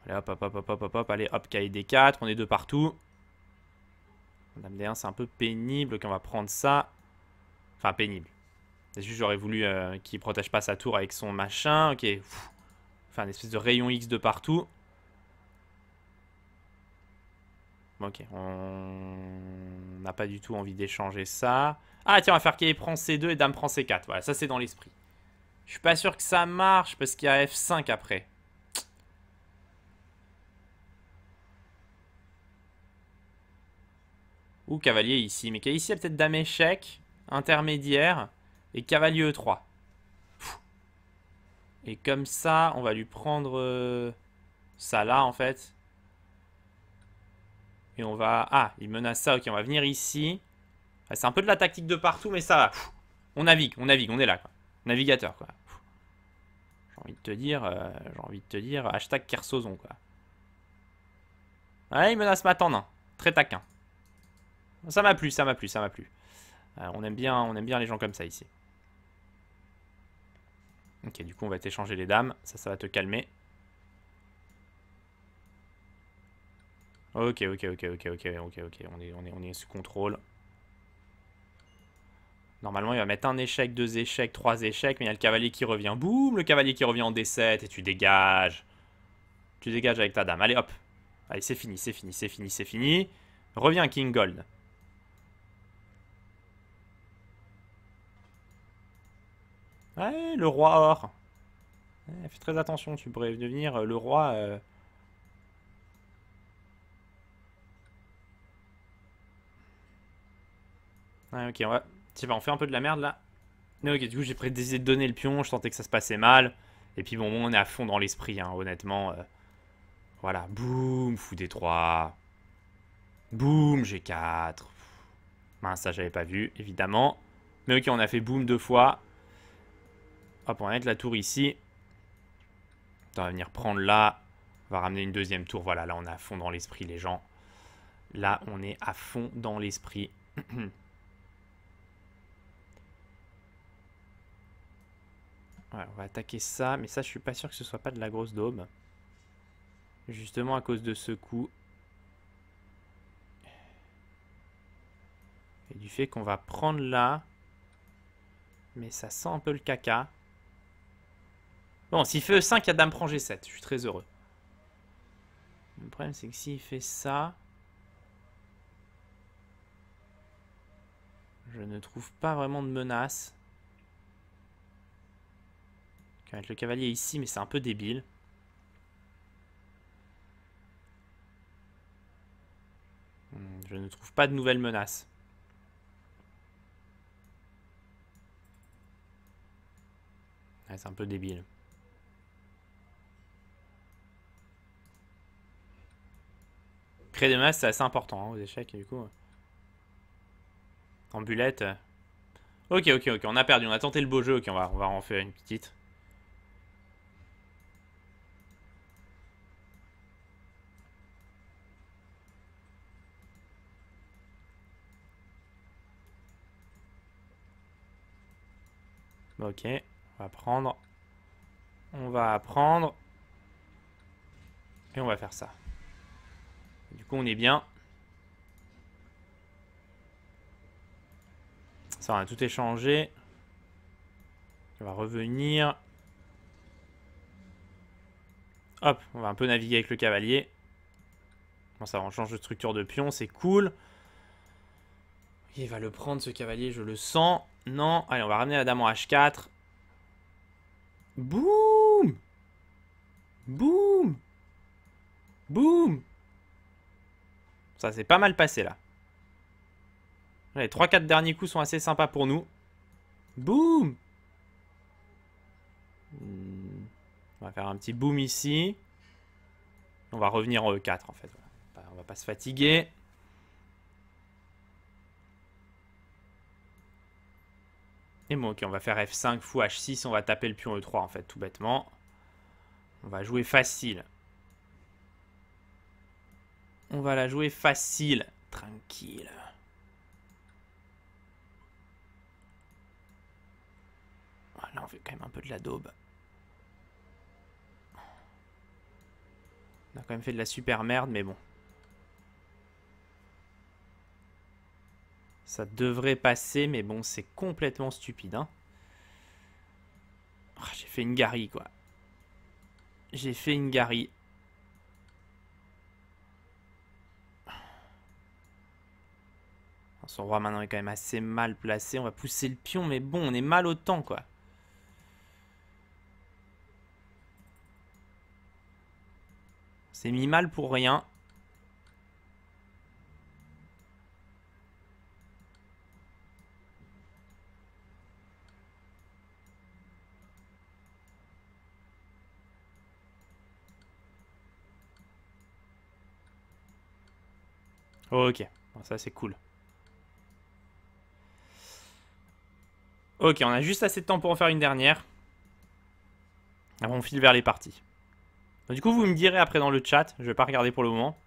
Allez, hop, hop, hop, hop, hop, hop, allez, hop, kd 4 on est deux partout. Dame D1, c'est un peu pénible qu'on va prendre ça. Enfin, pénible. C'est j'aurais voulu euh, qu'il protège pas sa tour avec son machin. Ok, enfin, une espèce de rayon X de partout. Ok, on n'a pas du tout envie d'échanger ça. Ah tiens, on va faire qu'il prend C2 et dame prend C4. Voilà, ça c'est dans l'esprit. Je suis pas sûr que ça marche parce qu'il y a F5 après. Ou cavalier ici. Mais ici, il y a peut-être dame échec, intermédiaire et cavalier E3. Et comme ça, on va lui prendre euh, ça là en fait. Et on va... Ah, il menace ça. Ok, on va venir ici. Ah, c'est un peu de la tactique de partout, mais ça va. On navigue, on navigue, on est là. Quoi. Navigateur, quoi. J'ai envie de te dire... Euh, j'ai envie de te dire... Hashtag Kersozon, quoi. Ouais, il menace ma tendin, Très taquin. Ça m'a plu, ça m'a plu, ça m'a plu. Euh, on, aime bien, on aime bien les gens comme ça, ici. Ok, du coup, on va t'échanger les dames. Ça, ça va te calmer. Ok, ok, ok, ok, ok, ok, ok, on est, on est, on est sous contrôle. Normalement, il va mettre un échec, deux échecs, trois échecs, mais il y a le cavalier qui revient. Boum, le cavalier qui revient en D7, et tu dégages. Tu dégages avec ta dame. Allez, hop. Allez, c'est fini, c'est fini, c'est fini, c'est fini. Reviens, King Gold. Ouais, le roi or. fais très attention, tu pourrais devenir euh, le roi... Euh, ok, bah, on va... fait un peu de la merde là. Mais ok, du coup, j'ai décidé de donner le pion, je sentais que ça se passait mal. Et puis bon, on est à fond dans l'esprit, hein, honnêtement. Euh, voilà, boum, fou des trois. Boum, j'ai 4 Mince, ça j'avais pas vu, évidemment. Mais ok, on a fait boum deux fois. Hop, on va mettre la tour ici. On va venir prendre là. On va ramener une deuxième tour. Voilà, là on est à fond dans l'esprit, les gens. Là, on est à fond dans l'esprit. on va attaquer ça, mais ça, je suis pas sûr que ce soit pas de la grosse daube. Justement à cause de ce coup. Et du fait qu'on va prendre là. Mais ça sent un peu le caca. Bon, s'il fait E5, il y dame prend G7. Je suis très heureux. Le problème, c'est que s'il fait ça... Je ne trouve pas vraiment de menace mettre le cavalier ici, mais c'est un peu débile. Hmm, je ne trouve pas de nouvelles menaces. c'est un peu débile. Créer des menaces, c'est assez important hein, aux échecs, du coup. Euh, en euh. Ok, ok, ok, on a perdu, on a tenté le beau jeu, ok, on va, on va en faire une petite. Ok, on va prendre. On va prendre Et on va faire ça. Du coup, on est bien. Ça, on a tout échangé. On va revenir. Hop, on va un peu naviguer avec le cavalier. Bon, ça, on change de structure de pion, c'est cool. Il va le prendre, ce cavalier, je le sens. Non. Allez, on va ramener la dame en H4. Boum Boum Boum Ça s'est pas mal passé, là. Les 3-4 derniers coups sont assez sympas pour nous. Boum hmm, On va faire un petit boom ici. On va revenir en E4 en fait. On va pas se fatiguer. Et bon, ok, on va faire F5 fou H6, on va taper le pion E3 en fait, tout bêtement. On va jouer facile. On va la jouer facile, tranquille. Ah, là, on fait quand même un peu de la daube. On a quand même fait de la super merde, mais bon. Ça devrait passer, mais bon, c'est complètement stupide. Hein. Ah, j'ai fait une garie, quoi. J'ai fait une garie. Son roi maintenant est quand même assez mal placé. On va pousser le pion, mais bon, on est mal au temps, quoi. C'est mis mal pour rien. Oh, ok, ça c'est cool. Ok, on a juste assez de temps pour en faire une dernière. Avant, on file vers les parties. du coup, vous me direz après dans le chat. Je vais pas regarder pour le moment.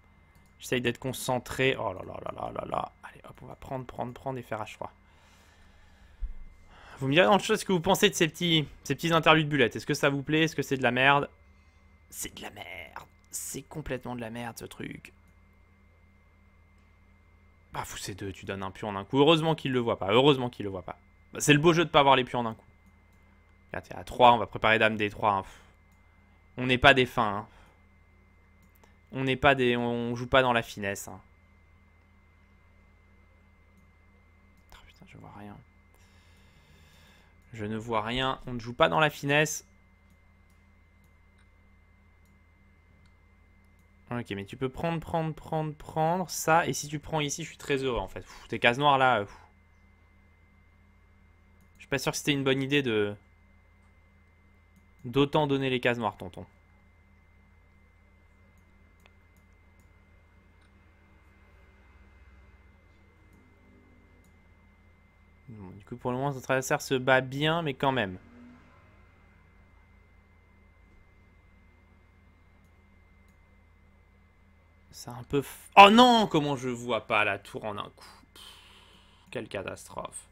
J'essaye d'être concentré. Oh là là là là là là. Allez, hop, on va prendre, prendre, prendre et faire H3. Vous me direz dans le chat ce que vous pensez de ces petits, ces petits interludes bullet. Est-ce que ça vous plaît Est-ce que c'est de la merde C'est de la merde. C'est complètement de la merde ce truc. Ah, fous ces deux, tu donnes un pion en un coup. Heureusement qu'il le voit pas, heureusement qu'il le voit pas. Bah, c'est le beau jeu de pas avoir les pions en un coup. Regarde, t'es à 3, on va préparer dame des 3 hein. On n'est pas des fins. Hein. On n'est pas des. On joue pas dans la finesse. Hein. Ah, putain, je vois rien. Je ne vois rien. On ne joue pas dans la finesse. Ok, mais tu peux prendre, prendre, prendre, prendre ça. Et si tu prends ici, je suis très heureux en fait. tes cases noires là. Euh, je suis pas sûr que c'était une bonne idée de. D'autant donner les cases noires, tonton. du coup, pour le moment, notre adversaire se bat bien, mais quand même. C'est un peu... Oh non Comment je vois pas la tour en un coup Quelle catastrophe.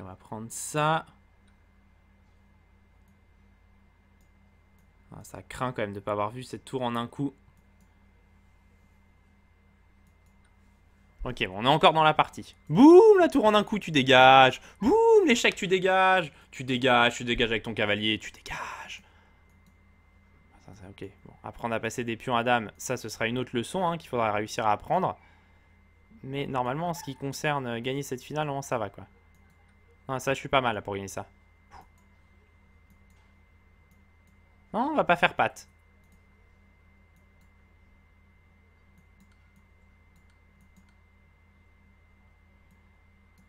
on va prendre ça. Ah, ça craint quand même de ne pas avoir vu cette tour en un coup. Ok, on est encore dans la partie. Boum, la tour en un coup, tu dégages. Boum, l'échec, tu dégages. Tu dégages, tu dégages avec ton cavalier, tu dégages ok. apprendre à passer des pions à dame, ça, ce sera une autre leçon hein, qu'il faudra réussir à apprendre. Mais normalement, en ce qui concerne euh, gagner cette finale, ça va, quoi. Non, ça, je suis pas mal pour gagner ça. Non, on va pas faire patte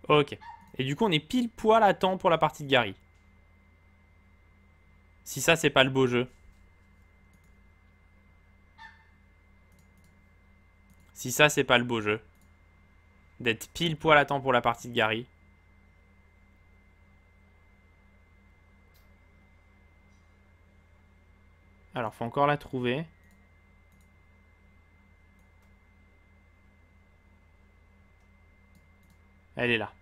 Ok. Et du coup, on est pile poil à temps pour la partie de Gary. Si ça, c'est pas le beau jeu. Si ça, c'est pas le beau jeu. D'être pile poil à temps pour la partie de Gary. Alors, faut encore la trouver. Elle est là.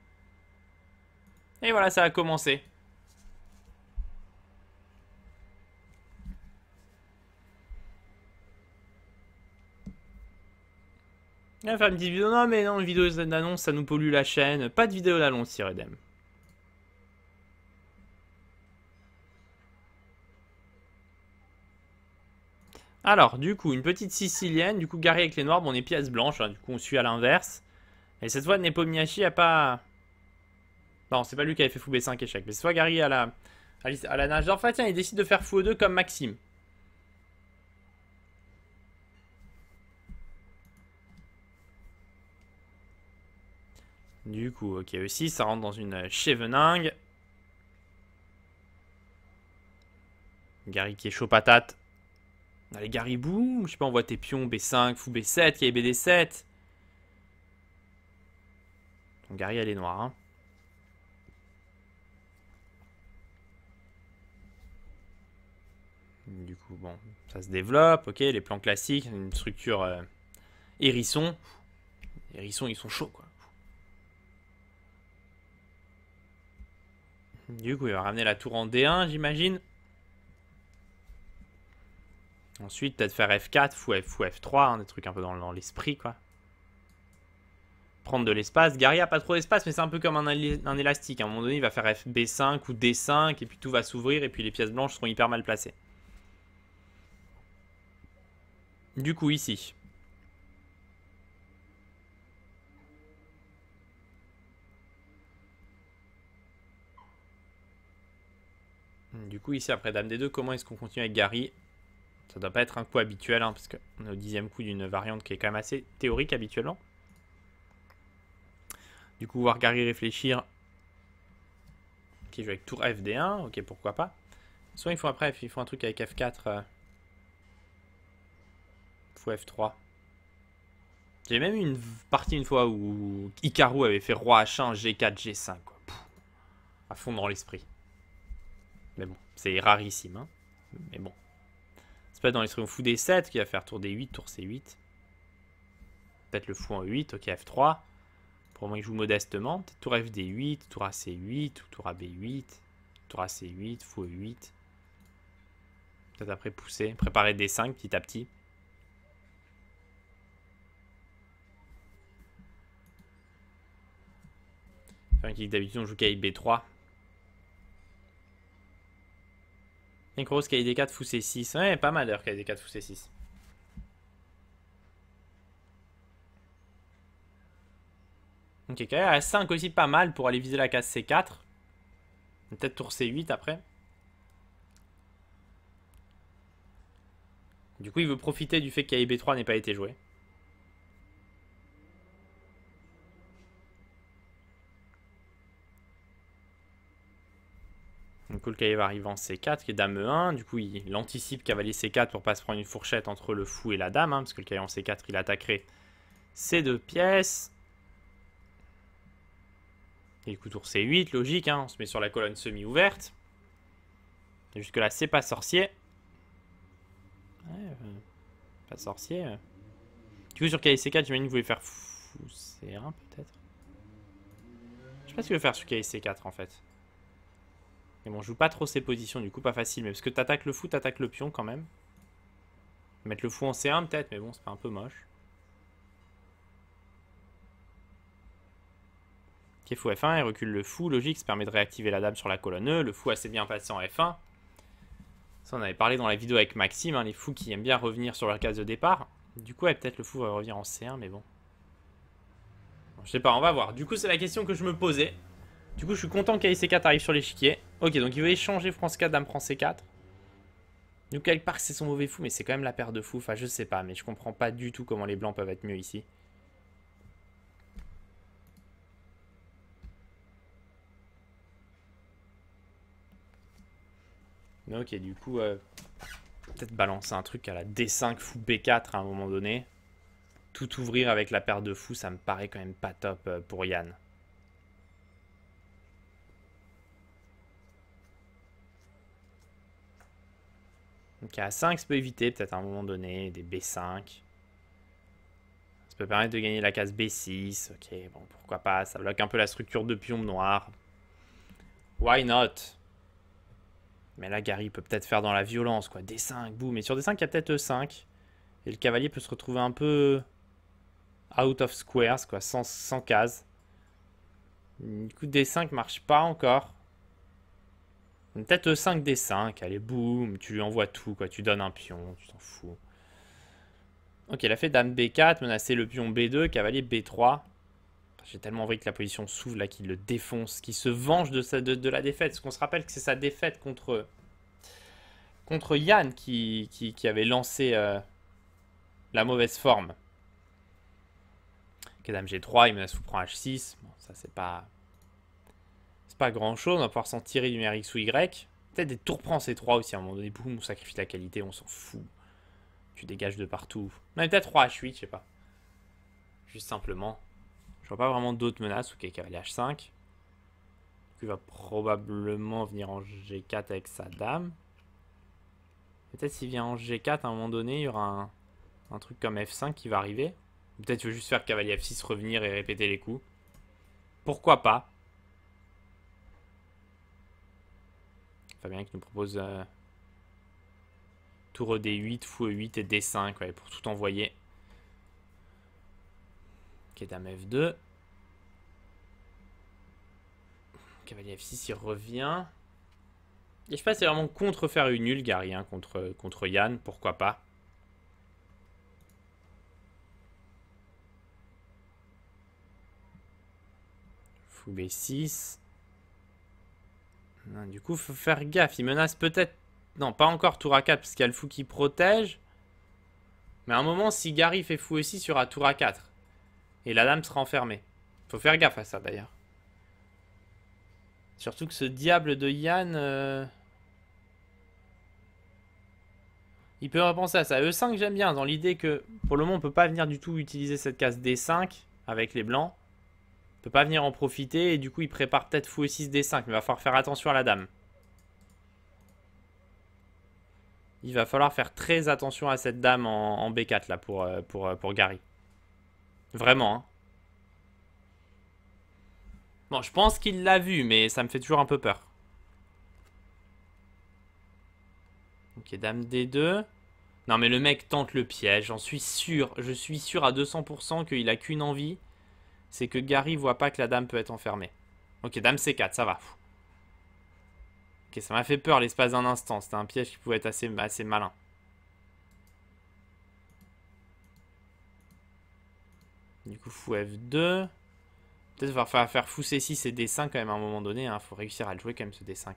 Et voilà, ça a commencé. Ah, faire une petite vidéo non mais non, une vidéo d'annonce ça nous pollue la chaîne, pas de vidéo d'annonce Iredem. Alors, du coup, une petite sicilienne, du coup, garée avec les noirs, bon, on est pièce blanche, hein. du coup, on suit à l'inverse. Et cette fois, Nepomiachi a pas... bon c'est pas lui qui avait fait fou B5 échec, mais c'est soit Gary à la, à la nage d'or. Enfin, tiens, il décide de faire fou deux comme Maxime. Du coup, ok, aussi, ça rentre dans une cheveningue. Gary qui est chaud patate. Allez, Gary, Garibou, je sais pas, on voit tes pions B5, fou B7, qui est BD7. Donc Gary, elle est noire. Hein. Du coup, bon, ça se développe, ok, les plans classiques, une structure hérisson. Euh, hérisson. hérissons, ils sont chauds, quoi. Du coup, il va ramener la tour en D1, j'imagine. Ensuite, peut-être faire F4 ou, F3, des trucs un peu dans, l'esprit, quoi. Prendre de l'espace. Gary a pas trop d'espace, mais c'est un peu comme un, un, élastique. À un moment donné, il va faire FB5 ou D5, et puis tout va s'ouvrir, et puis les pièces blanches seront hyper mal placées. Du coup, ici. Du coup, ici, après Dame D2, comment est-ce qu'on continue avec Gary Ça doit pas être un coup habituel, hein, parce qu'on est au dixième coup d'une variante qui est quand même assez théorique habituellement. Du coup, voir Gary réfléchir, qui joue avec tour FD1, ok, pourquoi pas. Soit il faut après, il faut un truc avec F4, euh... F3. J'ai même eu une partie une fois où Hikaru avait fait roi H1, G4, G5, quoi. à fond dans l'esprit. Mais bon, c'est rarissime. Hein Mais bon. C'est pas dans les streams fou des 7 qui va faire tour des 8, tour C8. Peut-être le fou en 8, ok F3. Pour moi, il joue modestement. Tour FD8, tour AC8, ou tour AB8, tour AC8, fou 8 e Peut-être après pousser, préparer D5 petit à petit. Enfin, d'habitude on joue KIB3. Necros, KD4, fou C6. Ouais, pas mal d'ailleurs, KD4, fou C6. Ok, à 5 aussi pas mal pour aller viser la case C4. Peut-être tour C8 après. Du coup, il veut profiter du fait qu'AIB3 n'ait pas été joué. le cahier va arrive en C4 qui est dame E1. Du coup, il anticipe cavalier C4 pour pas se prendre une fourchette entre le fou et la dame. Hein, parce que le cavalier en C4, il attaquerait ces deux pièces. Et du coup, tour C8, logique. Hein, on se met sur la colonne semi-ouverte. Jusque-là, c'est pas sorcier. Ouais, euh, pas sorcier. Tu euh. Du coup, sur cavalier C4, j'imagine que vous voulez faire fou C1 peut-être. Je sais pas ce que veut faire sur cavalier C4 en fait. Mais bon, je joue pas trop ces positions, du coup, pas facile. Mais parce que t'attaques le fou, t'attaques le pion quand même. Mettre le fou en C1 peut-être, mais bon, c'est pas un peu moche. Ok, fou F1, il recule le fou. Logique, ça permet de réactiver la dame sur la colonne E. Le fou assez bien passé en F1. Ça, on avait parlé dans la vidéo avec Maxime, hein, les fous qui aiment bien revenir sur leur case de départ. Du coup, peut-être le fou va revenir en C1, mais bon je sais pas, on va voir. Du coup, c'est la question que je me posais. Du coup, je suis content qu'AIC4 arrive sur l'échiquier. Ok, donc il veut échanger France 4, Dame France C4. Donc quelque part, c'est son mauvais fou, mais c'est quand même la paire de fou. Enfin, je sais pas, mais je comprends pas du tout comment les blancs peuvent être mieux ici. Ok, du coup, euh, peut-être balancer un truc à la D5 fou B4 à un moment donné. Tout ouvrir avec la paire de fou, ça me paraît quand même pas top euh, pour Yann. Donc A5, ça peut éviter peut-être à un moment donné des B5. Ça peut permettre de gagner la case B6. Ok, bon, pourquoi pas. Ça bloque un peu la structure de pion noir. Why not Mais là, Gary peut peut-être faire dans la violence, quoi. D5, boum. Mais sur D5, il y a peut-être E5. Et le cavalier peut se retrouver un peu out of squares, quoi, sans, sans case. Du coup, D5 marche pas encore. Peut-être 5 d 5. Allez, boum, tu lui envoies tout, quoi. Tu donnes un pion, tu t'en fous. Ok, elle a fait dame B4, menacer le pion B2, cavalier B3. J'ai tellement envie que la position s'ouvre là, qu'il le défonce, qu'il se venge de, sa, la défaite. Parce qu'on se rappelle que c'est sa défaite contre, contre Yann qui, qui, avait lancé euh, la mauvaise forme. Ok, dame G3, il menace vous prend H6. Bon, ça c'est pas pas grand chose, on va pouvoir s'en tirer du X ou Y. Peut-être des tours prend C3 aussi, à un moment donné, boum, on sacrifie la qualité, on s'en fout. Tu dégages de partout. Même peut-être 3 H8, je sais pas. Juste simplement. Je vois pas vraiment d'autres menaces. Ok, cavalier H5. Il va probablement venir en G4 avec sa dame. Peut-être s'il vient en G4, à un moment donné, il y aura un, un truc comme F5 qui va arriver. Peut-être tu veux juste faire cavalier F6, revenir et répéter les coups. Pourquoi pas Fabien qui nous propose euh, tour e D8, fou E8 et D5 pour tout envoyer. Qui dame F2. Cavalier F6, il revient. Et je sais pas, c'est vraiment contre faire une nulle, Gary, hein, contre, contre Yann, pourquoi pas. Fou B6 du coup, faut faire gaffe. Il menace peut-être... Non, pas encore tour A4, parce qu'il y a le fou qui protège. Mais à un moment, si Gary fait fou aussi, sur sera tour A4. Et la dame sera enfermée. Faut faire gaffe à ça, d'ailleurs. Surtout que ce diable de Yann... Euh, il peut repenser à ça. E5, j'aime bien, dans l'idée que, pour le moment, on peut pas venir du tout utiliser cette case D5 avec les blancs peut pas venir en profiter. Et du coup, il prépare peut-être fou et 6 D5. Mais il va falloir faire attention à la dame. Il va falloir faire très attention à cette dame en, B4 là pour, euh, pour, euh, pour Gary. Vraiment. Hein. Bon, je pense qu'il l'a vu, mais ça me fait toujours un peu peur. Ok, dame D2. Non mais le mec tente le piège, j'en suis sûr. Je suis sûr à 200% qu'il a qu'une envie, c'est que Gary voit pas que la dame peut être enfermée. Ok, dame C4, ça va. Ok, ça m'a fait peur l'espace d'un instant. C'était un piège qui pouvait être assez, malin. Du coup, fou F2. Peut-être va falloir faire fou C6 et D5 quand même à un moment donné. Il hein. Faut réussir à le jouer quand même ce D5.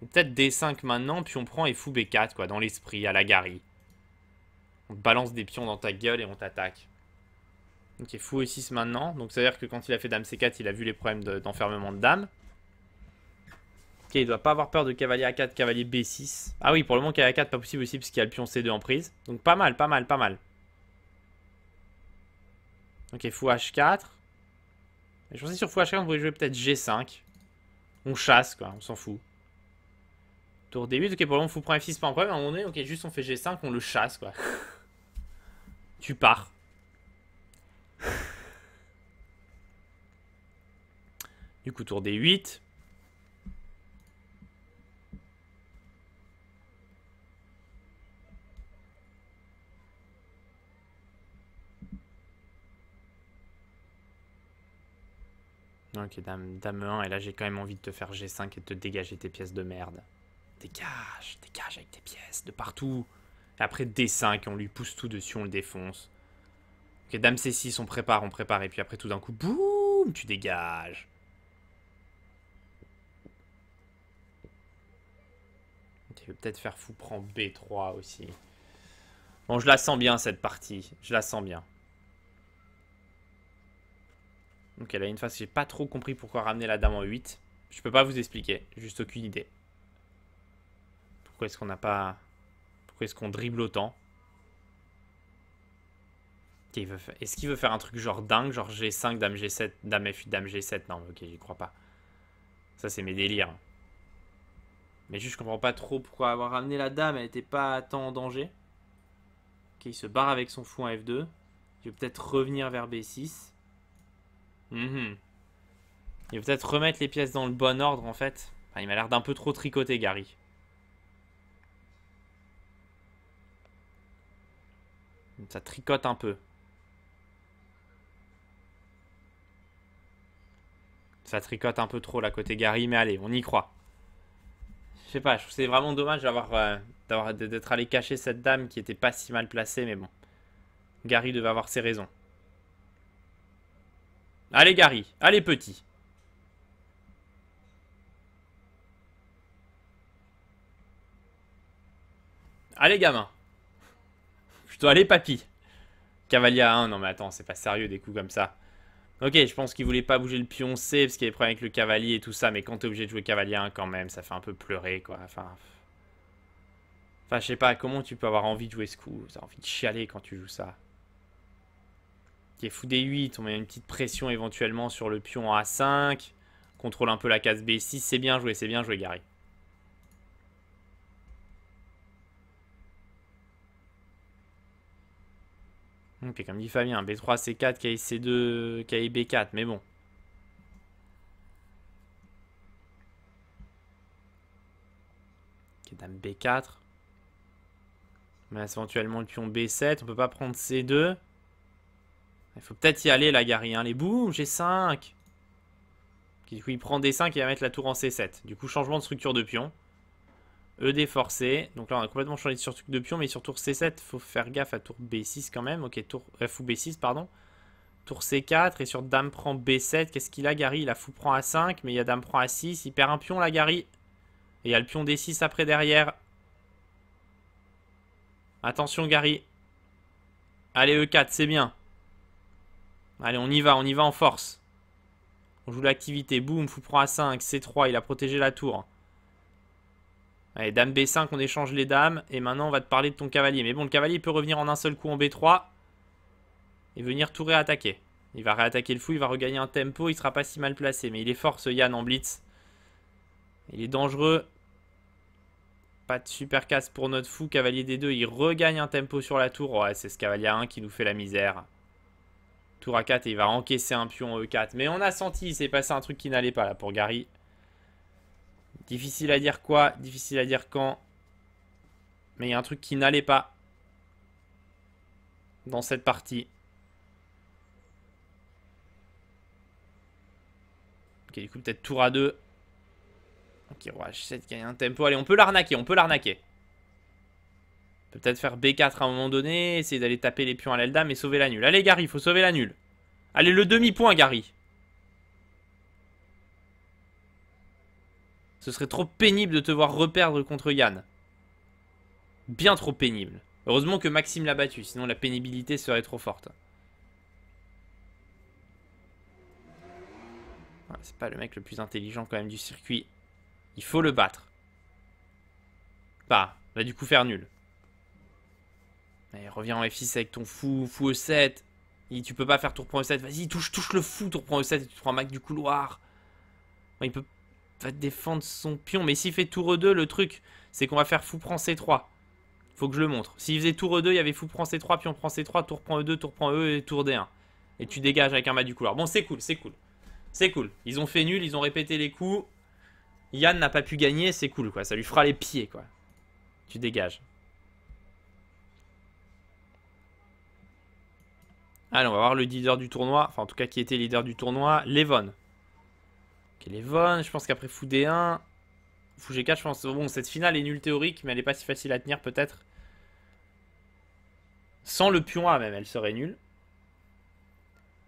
Peut-être D5 maintenant, puis on prend et fou B4, quoi, dans l'esprit, à la Gary. On te balance des pions dans ta gueule et on t'attaque. Ok, fou est 6 maintenant. Donc c'est à dire que quand il a fait Dame C4, il a vu les problèmes d'enfermement de, Dame. Ok, il doit pas avoir peur de cavalier A4, cavalier B6. Ah oui, pour le moment, cavalier A4, pas possible aussi, parce qu'il y a le pion C2 en prise. Donc pas mal, pas mal, pas mal. Ok, fou H4. je pensais sur fou H4, on pourrait jouer peut-être G5. On chasse, quoi, on s'en fout. Tour D8, ok, pour le moment, fou prend F6, pas un problème. À un moment donné, ok, juste on fait G5, on le chasse, quoi. tu pars. autour des 8. Ok, dame, dame 1, et là j'ai quand même envie de te faire G5 et de te dégager tes pièces de merde. Dégage, dégage avec tes pièces de partout. après D5, on lui pousse tout dessus, on le défonce. Ok, dame C6, on prépare, on prépare, et puis après tout d'un coup, boum, tu dégages. peut-être faire fou, prend B3 aussi. Bon, je la sens bien cette partie. Je la sens bien. Ok, elle a une face, j'ai pas trop compris pourquoi ramener la dame en 8. Je peux pas vous expliquer, juste aucune idée. Pourquoi est-ce qu'on n'a pas... Pourquoi est-ce qu'on dribble autant Est-ce qu'il veut faire un truc genre dingue, genre G5, dame G7, dame F8, dame G7 Non, ok, j'y crois pas. Ça, c'est mes délires. Mais juste, je comprends pas trop pourquoi avoir ramené la dame, elle était pas tant en danger. Ok, il se barre avec son fou en F2. Il veut peut-être revenir vers B6. Mhm. Il veut peut-être remettre les pièces dans le bon ordre, en fait. il m'a l'air d'un peu trop tricoter Gary. Ça tricote un peu. Ça tricote un peu trop, là, côté Gary. Mais allez, on y croit. Je sais pas, je trouve c'est vraiment dommage d'avoir euh, d'être allé cacher cette dame qui était pas si mal placée, mais bon. Gary devait avoir ses raisons. Allez Gary, allez petit. Allez gamin. dois aller papy. Cavalier à 1, non mais attends, c'est pas sérieux des coups comme ça. Ok, je pense qu'il voulait pas bouger le pion C parce qu'il y avait des avec le cavalier et tout ça, mais quand t'es obligé de jouer cavalier 1 quand même, ça fait un peu pleurer quoi. Enfin, enfin je sais pas, comment tu peux avoir envie de jouer ce coup T'as envie de chialer quand tu joues ça. est fou des 8 on met une petite pression éventuellement sur le pion A5. Contrôle un peu la case B6, c'est bien joué, c'est bien joué Gary. OK, comme dit Fabien, B3, C4, KI, C2, KI, B4, mais bon. dame B4. Mais éventuellement le pion B7, on peut pas prendre C2. Il faut peut-être y aller la Gary, hein. les boum, G5. Du coup il prend D5 et il va mettre la tour en C7. Du coup changement de structure de pion. ED forcé. Donc là, on a complètement changé sur truc de pion, mais sur tour C7, faut faire gaffe à tour B6 quand même. Ok, tour euh, F B6, pardon. Tour C4, et sur Dame prend B7, qu'est-ce qu'il a, Gary Il a fou prend A5, mais il y a Dame prend A6. Il perd un pion, là, Gary. Et il y a le pion D6 après derrière. Attention, Gary. Allez, E4, c'est bien. Allez, on y va, on y va en force. On joue l'activité. Boum, fou prend A5, C3, il a protégé la tour. Allez, dame B5, on échange les dames. Et maintenant, on va te parler de ton cavalier. Mais bon, le cavalier peut revenir en un seul coup en B3 et venir tout réattaquer. Il va réattaquer le fou, il va regagner un tempo, il sera pas si mal placé. Mais il est fort ce Yann en blitz. Il est dangereux. Pas de super casse pour notre fou. Cavalier D2, il regagne un tempo sur la tour. Ouais, c'est ce cavalier 1 qui nous fait la misère. Tour A4 et il va encaisser un pion E4. Mais on a senti, il s'est passé un truc qui n'allait pas là pour Gary. Difficile à dire quoi, difficile à dire quand. Mais il y a un truc qui n'allait pas dans cette partie. Ok, du coup, peut-être tour à deux. Ok, roi H7 gagne un tempo. Allez, on peut l'arnaquer, on peut l'arnaquer. Peut-être faire B4 à un moment donné, essayer d'aller taper les pions à l'Elda, mais sauver la nulle. Allez, Gary, il faut sauver la nulle. Allez, le demi-point, Gary. Ce serait trop pénible de te voir reperdre contre Yann. Bien trop pénible. Heureusement que Maxime l'a battu, sinon la pénibilité serait trop forte. C'est pas le mec le plus intelligent quand même du circuit. Il faut le battre. Bah, Bah, va du coup faire nul. Mais reviens en F6 avec ton fou, fou E7. tu peux pas faire tour point E7. Vas-y, touche, touche le fou, tour point E7 et tu prends un Mac du couloir. Il peut va défendre son pion. Mais s'il fait tour E2, le truc, c'est qu'on va faire fou prend C3. Faut que je le montre. S'il faisait tour E2, il y avait fou prend C3, pion prend C3, tour prend E2, tour prend E, e et tour D1. Et tu dégages avec un mat du couloir. Bon, c'est cool, c'est cool. C'est cool. Ils ont fait nul, ils ont répété les coups. Yann n'a pas pu gagner, c'est cool, quoi. Ça lui fera les pieds, quoi. Tu dégages. Allez, on va voir le leader du tournoi, enfin en tout cas qui était leader du tournoi, Levon. Von, je pense qu'après fou D1, fou G4, je pense. Bon, cette finale est nulle théorique, mais elle n'est pas si facile à tenir peut-être. Sans le pion A même, elle serait nulle.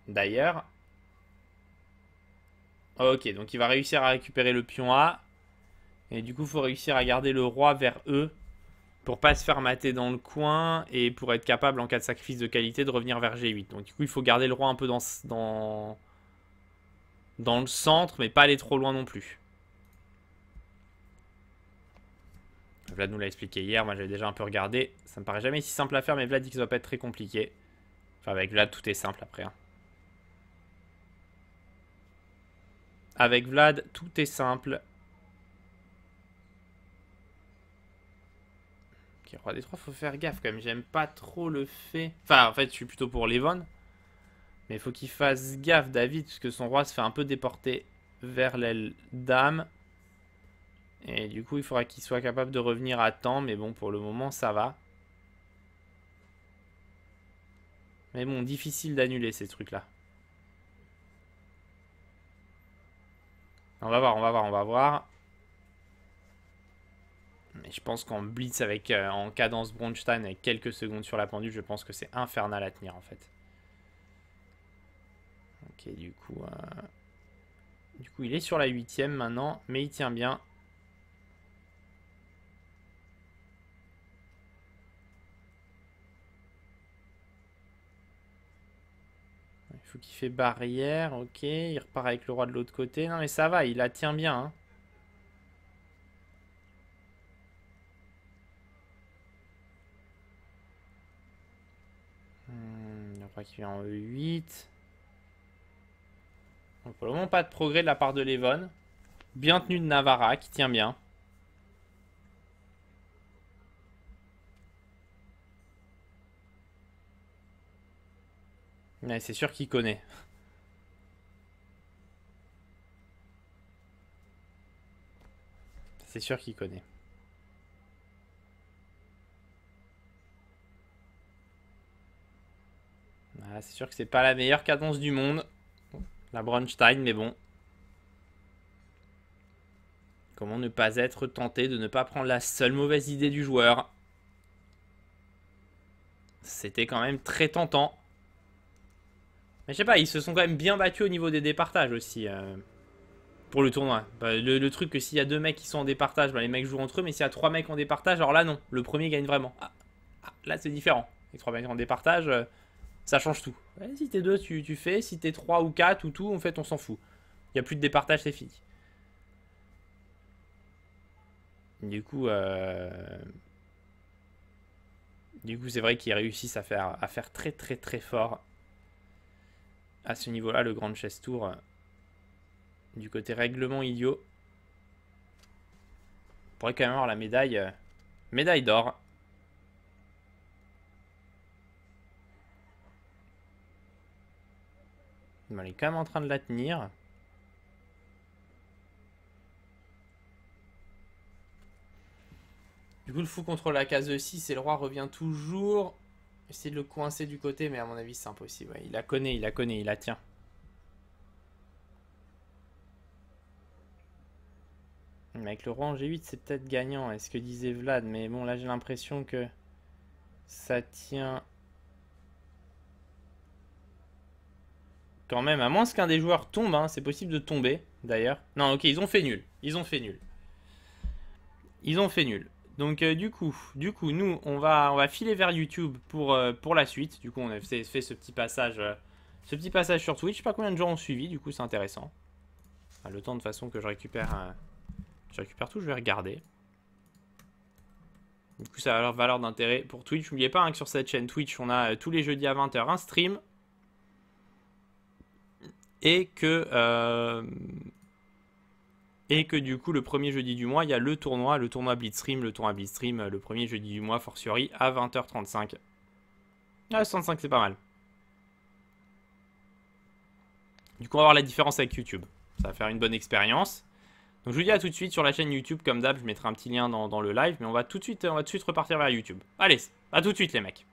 D'ailleurs. Oh, ok, donc il va réussir à récupérer le pion A. Et du coup, il faut réussir à garder le roi vers E pour pas se faire mater dans le coin et pour être capable en cas de sacrifice de qualité de revenir vers G8. Donc du coup il faut garder le roi un peu dans, dans, dans le centre, mais pas aller trop loin non plus. Vlad nous l'a expliqué hier, moi j'avais déjà un peu regardé. Ça me paraît jamais si simple à faire, mais Vlad dit que ça doit pas être très compliqué. Enfin, avec Vlad, tout est simple après. Hein. Avec Vlad, tout est simple. Ok, roi des trois, faut faire gaffe quand même. J'aime pas trop le fait... Enfin, en fait, je suis plutôt pour Levon. Mais il faut qu'il fasse gaffe, David, parce que son roi se fait un peu déporter vers l'aile dame Et du coup, il faudra qu'il soit capable de revenir à temps. Mais bon, pour le moment, ça va. Mais bon, difficile d'annuler ces trucs-là. On va voir, on va voir, on va voir. Mais je pense qu'en blitz, avec, euh, en cadence Bronstein, avec quelques secondes sur la pendule, je pense que c'est infernal à tenir en fait du coup, euh, du coup, il est sur la huitième maintenant, mais il tient bien. Il faut qu'il fait barrière, ok. Il repart avec le roi de l'autre côté. Non mais ça va, il la tient bien. Hein. Hmm, le roi qui vient en 8 pour le moment, pas de progrès de la part de Levon. Bien tenu de Navarra, qui tient bien. Mais c'est sûr qu'il connaît. C'est sûr qu'il connaît. Ah, c'est sûr que c'est pas la meilleure cadence du monde. La Bronstein, mais bon. Comment ne pas être tenté de ne pas prendre la seule mauvaise idée du joueur C'était quand même très tentant. Mais je sais pas, ils se sont quand même bien battus au niveau des départages aussi. Euh, pour le tournoi. Bah, le, truc que s'il y a deux mecs qui sont en départage, bah, les mecs jouent entre eux. Mais s'il y a trois mecs en départage, alors là non. Le premier gagne vraiment. Ah, ah, là c'est différent. Les trois mecs en départage, euh, ça change tout. si t'es deux, tu, fais. Si t'es trois ou quatre ou tout, en fait, on s'en fout. Il n'y a plus de départage, c'est fini. Du coup, euh, du coup, c'est vrai qu'ils réussissent à faire, à faire très très très fort à ce niveau-là le Grand Chess Tour euh, du côté règlement idiot. On pourrait quand même avoir la médaille, euh, médaille d'or. Mais il est quand même en train de la tenir. Du coup, le fou contrôle la case e 6 et le roi revient toujours. Essayer de le coincer du côté, mais à mon avis, c'est impossible. il la connaît, il la connaît, il la tient. Mais avec le roi en G8, c'est peut-être gagnant, est ce que disait Vlad. Mais bon, là, j'ai l'impression que ça tient quand même, à moins qu'un des joueurs tombe, hein, c'est possible de tomber d'ailleurs. Non, ok, ils ont fait nul. Ils ont fait nul. Ils ont fait nul. Donc euh, du coup, du coup, nous, on va, on va filer vers YouTube pour, euh, pour la suite. Du coup, on a fait, ce petit passage, euh, ce petit passage sur Twitch. Je sais pas combien de gens ont suivi. Du coup, c'est intéressant. Ah, le temps de façon que je récupère, je récupère tout, je vais regarder. Du coup, ça a leur valeur d'intérêt pour Twitch. N'oubliez pas hein, que sur cette chaîne Twitch, on a tous les jeudis à 20h un stream et que euh, et que du coup le premier jeudi du mois il y a le tournoi, le tournoi Blitzstream, le tournoi Blitzstream euh, le premier jeudi du mois fortiori à 20h35. Ah 65 c'est pas mal. Du coup on va voir la différence avec YouTube. Ça va faire une bonne expérience. Donc je vous dis à tout de suite sur la chaîne YouTube comme d'hab, je mettrai un petit lien dans, le live, mais on va tout de suite, on va tout de suite repartir vers YouTube. Allez, à tout de suite les mecs.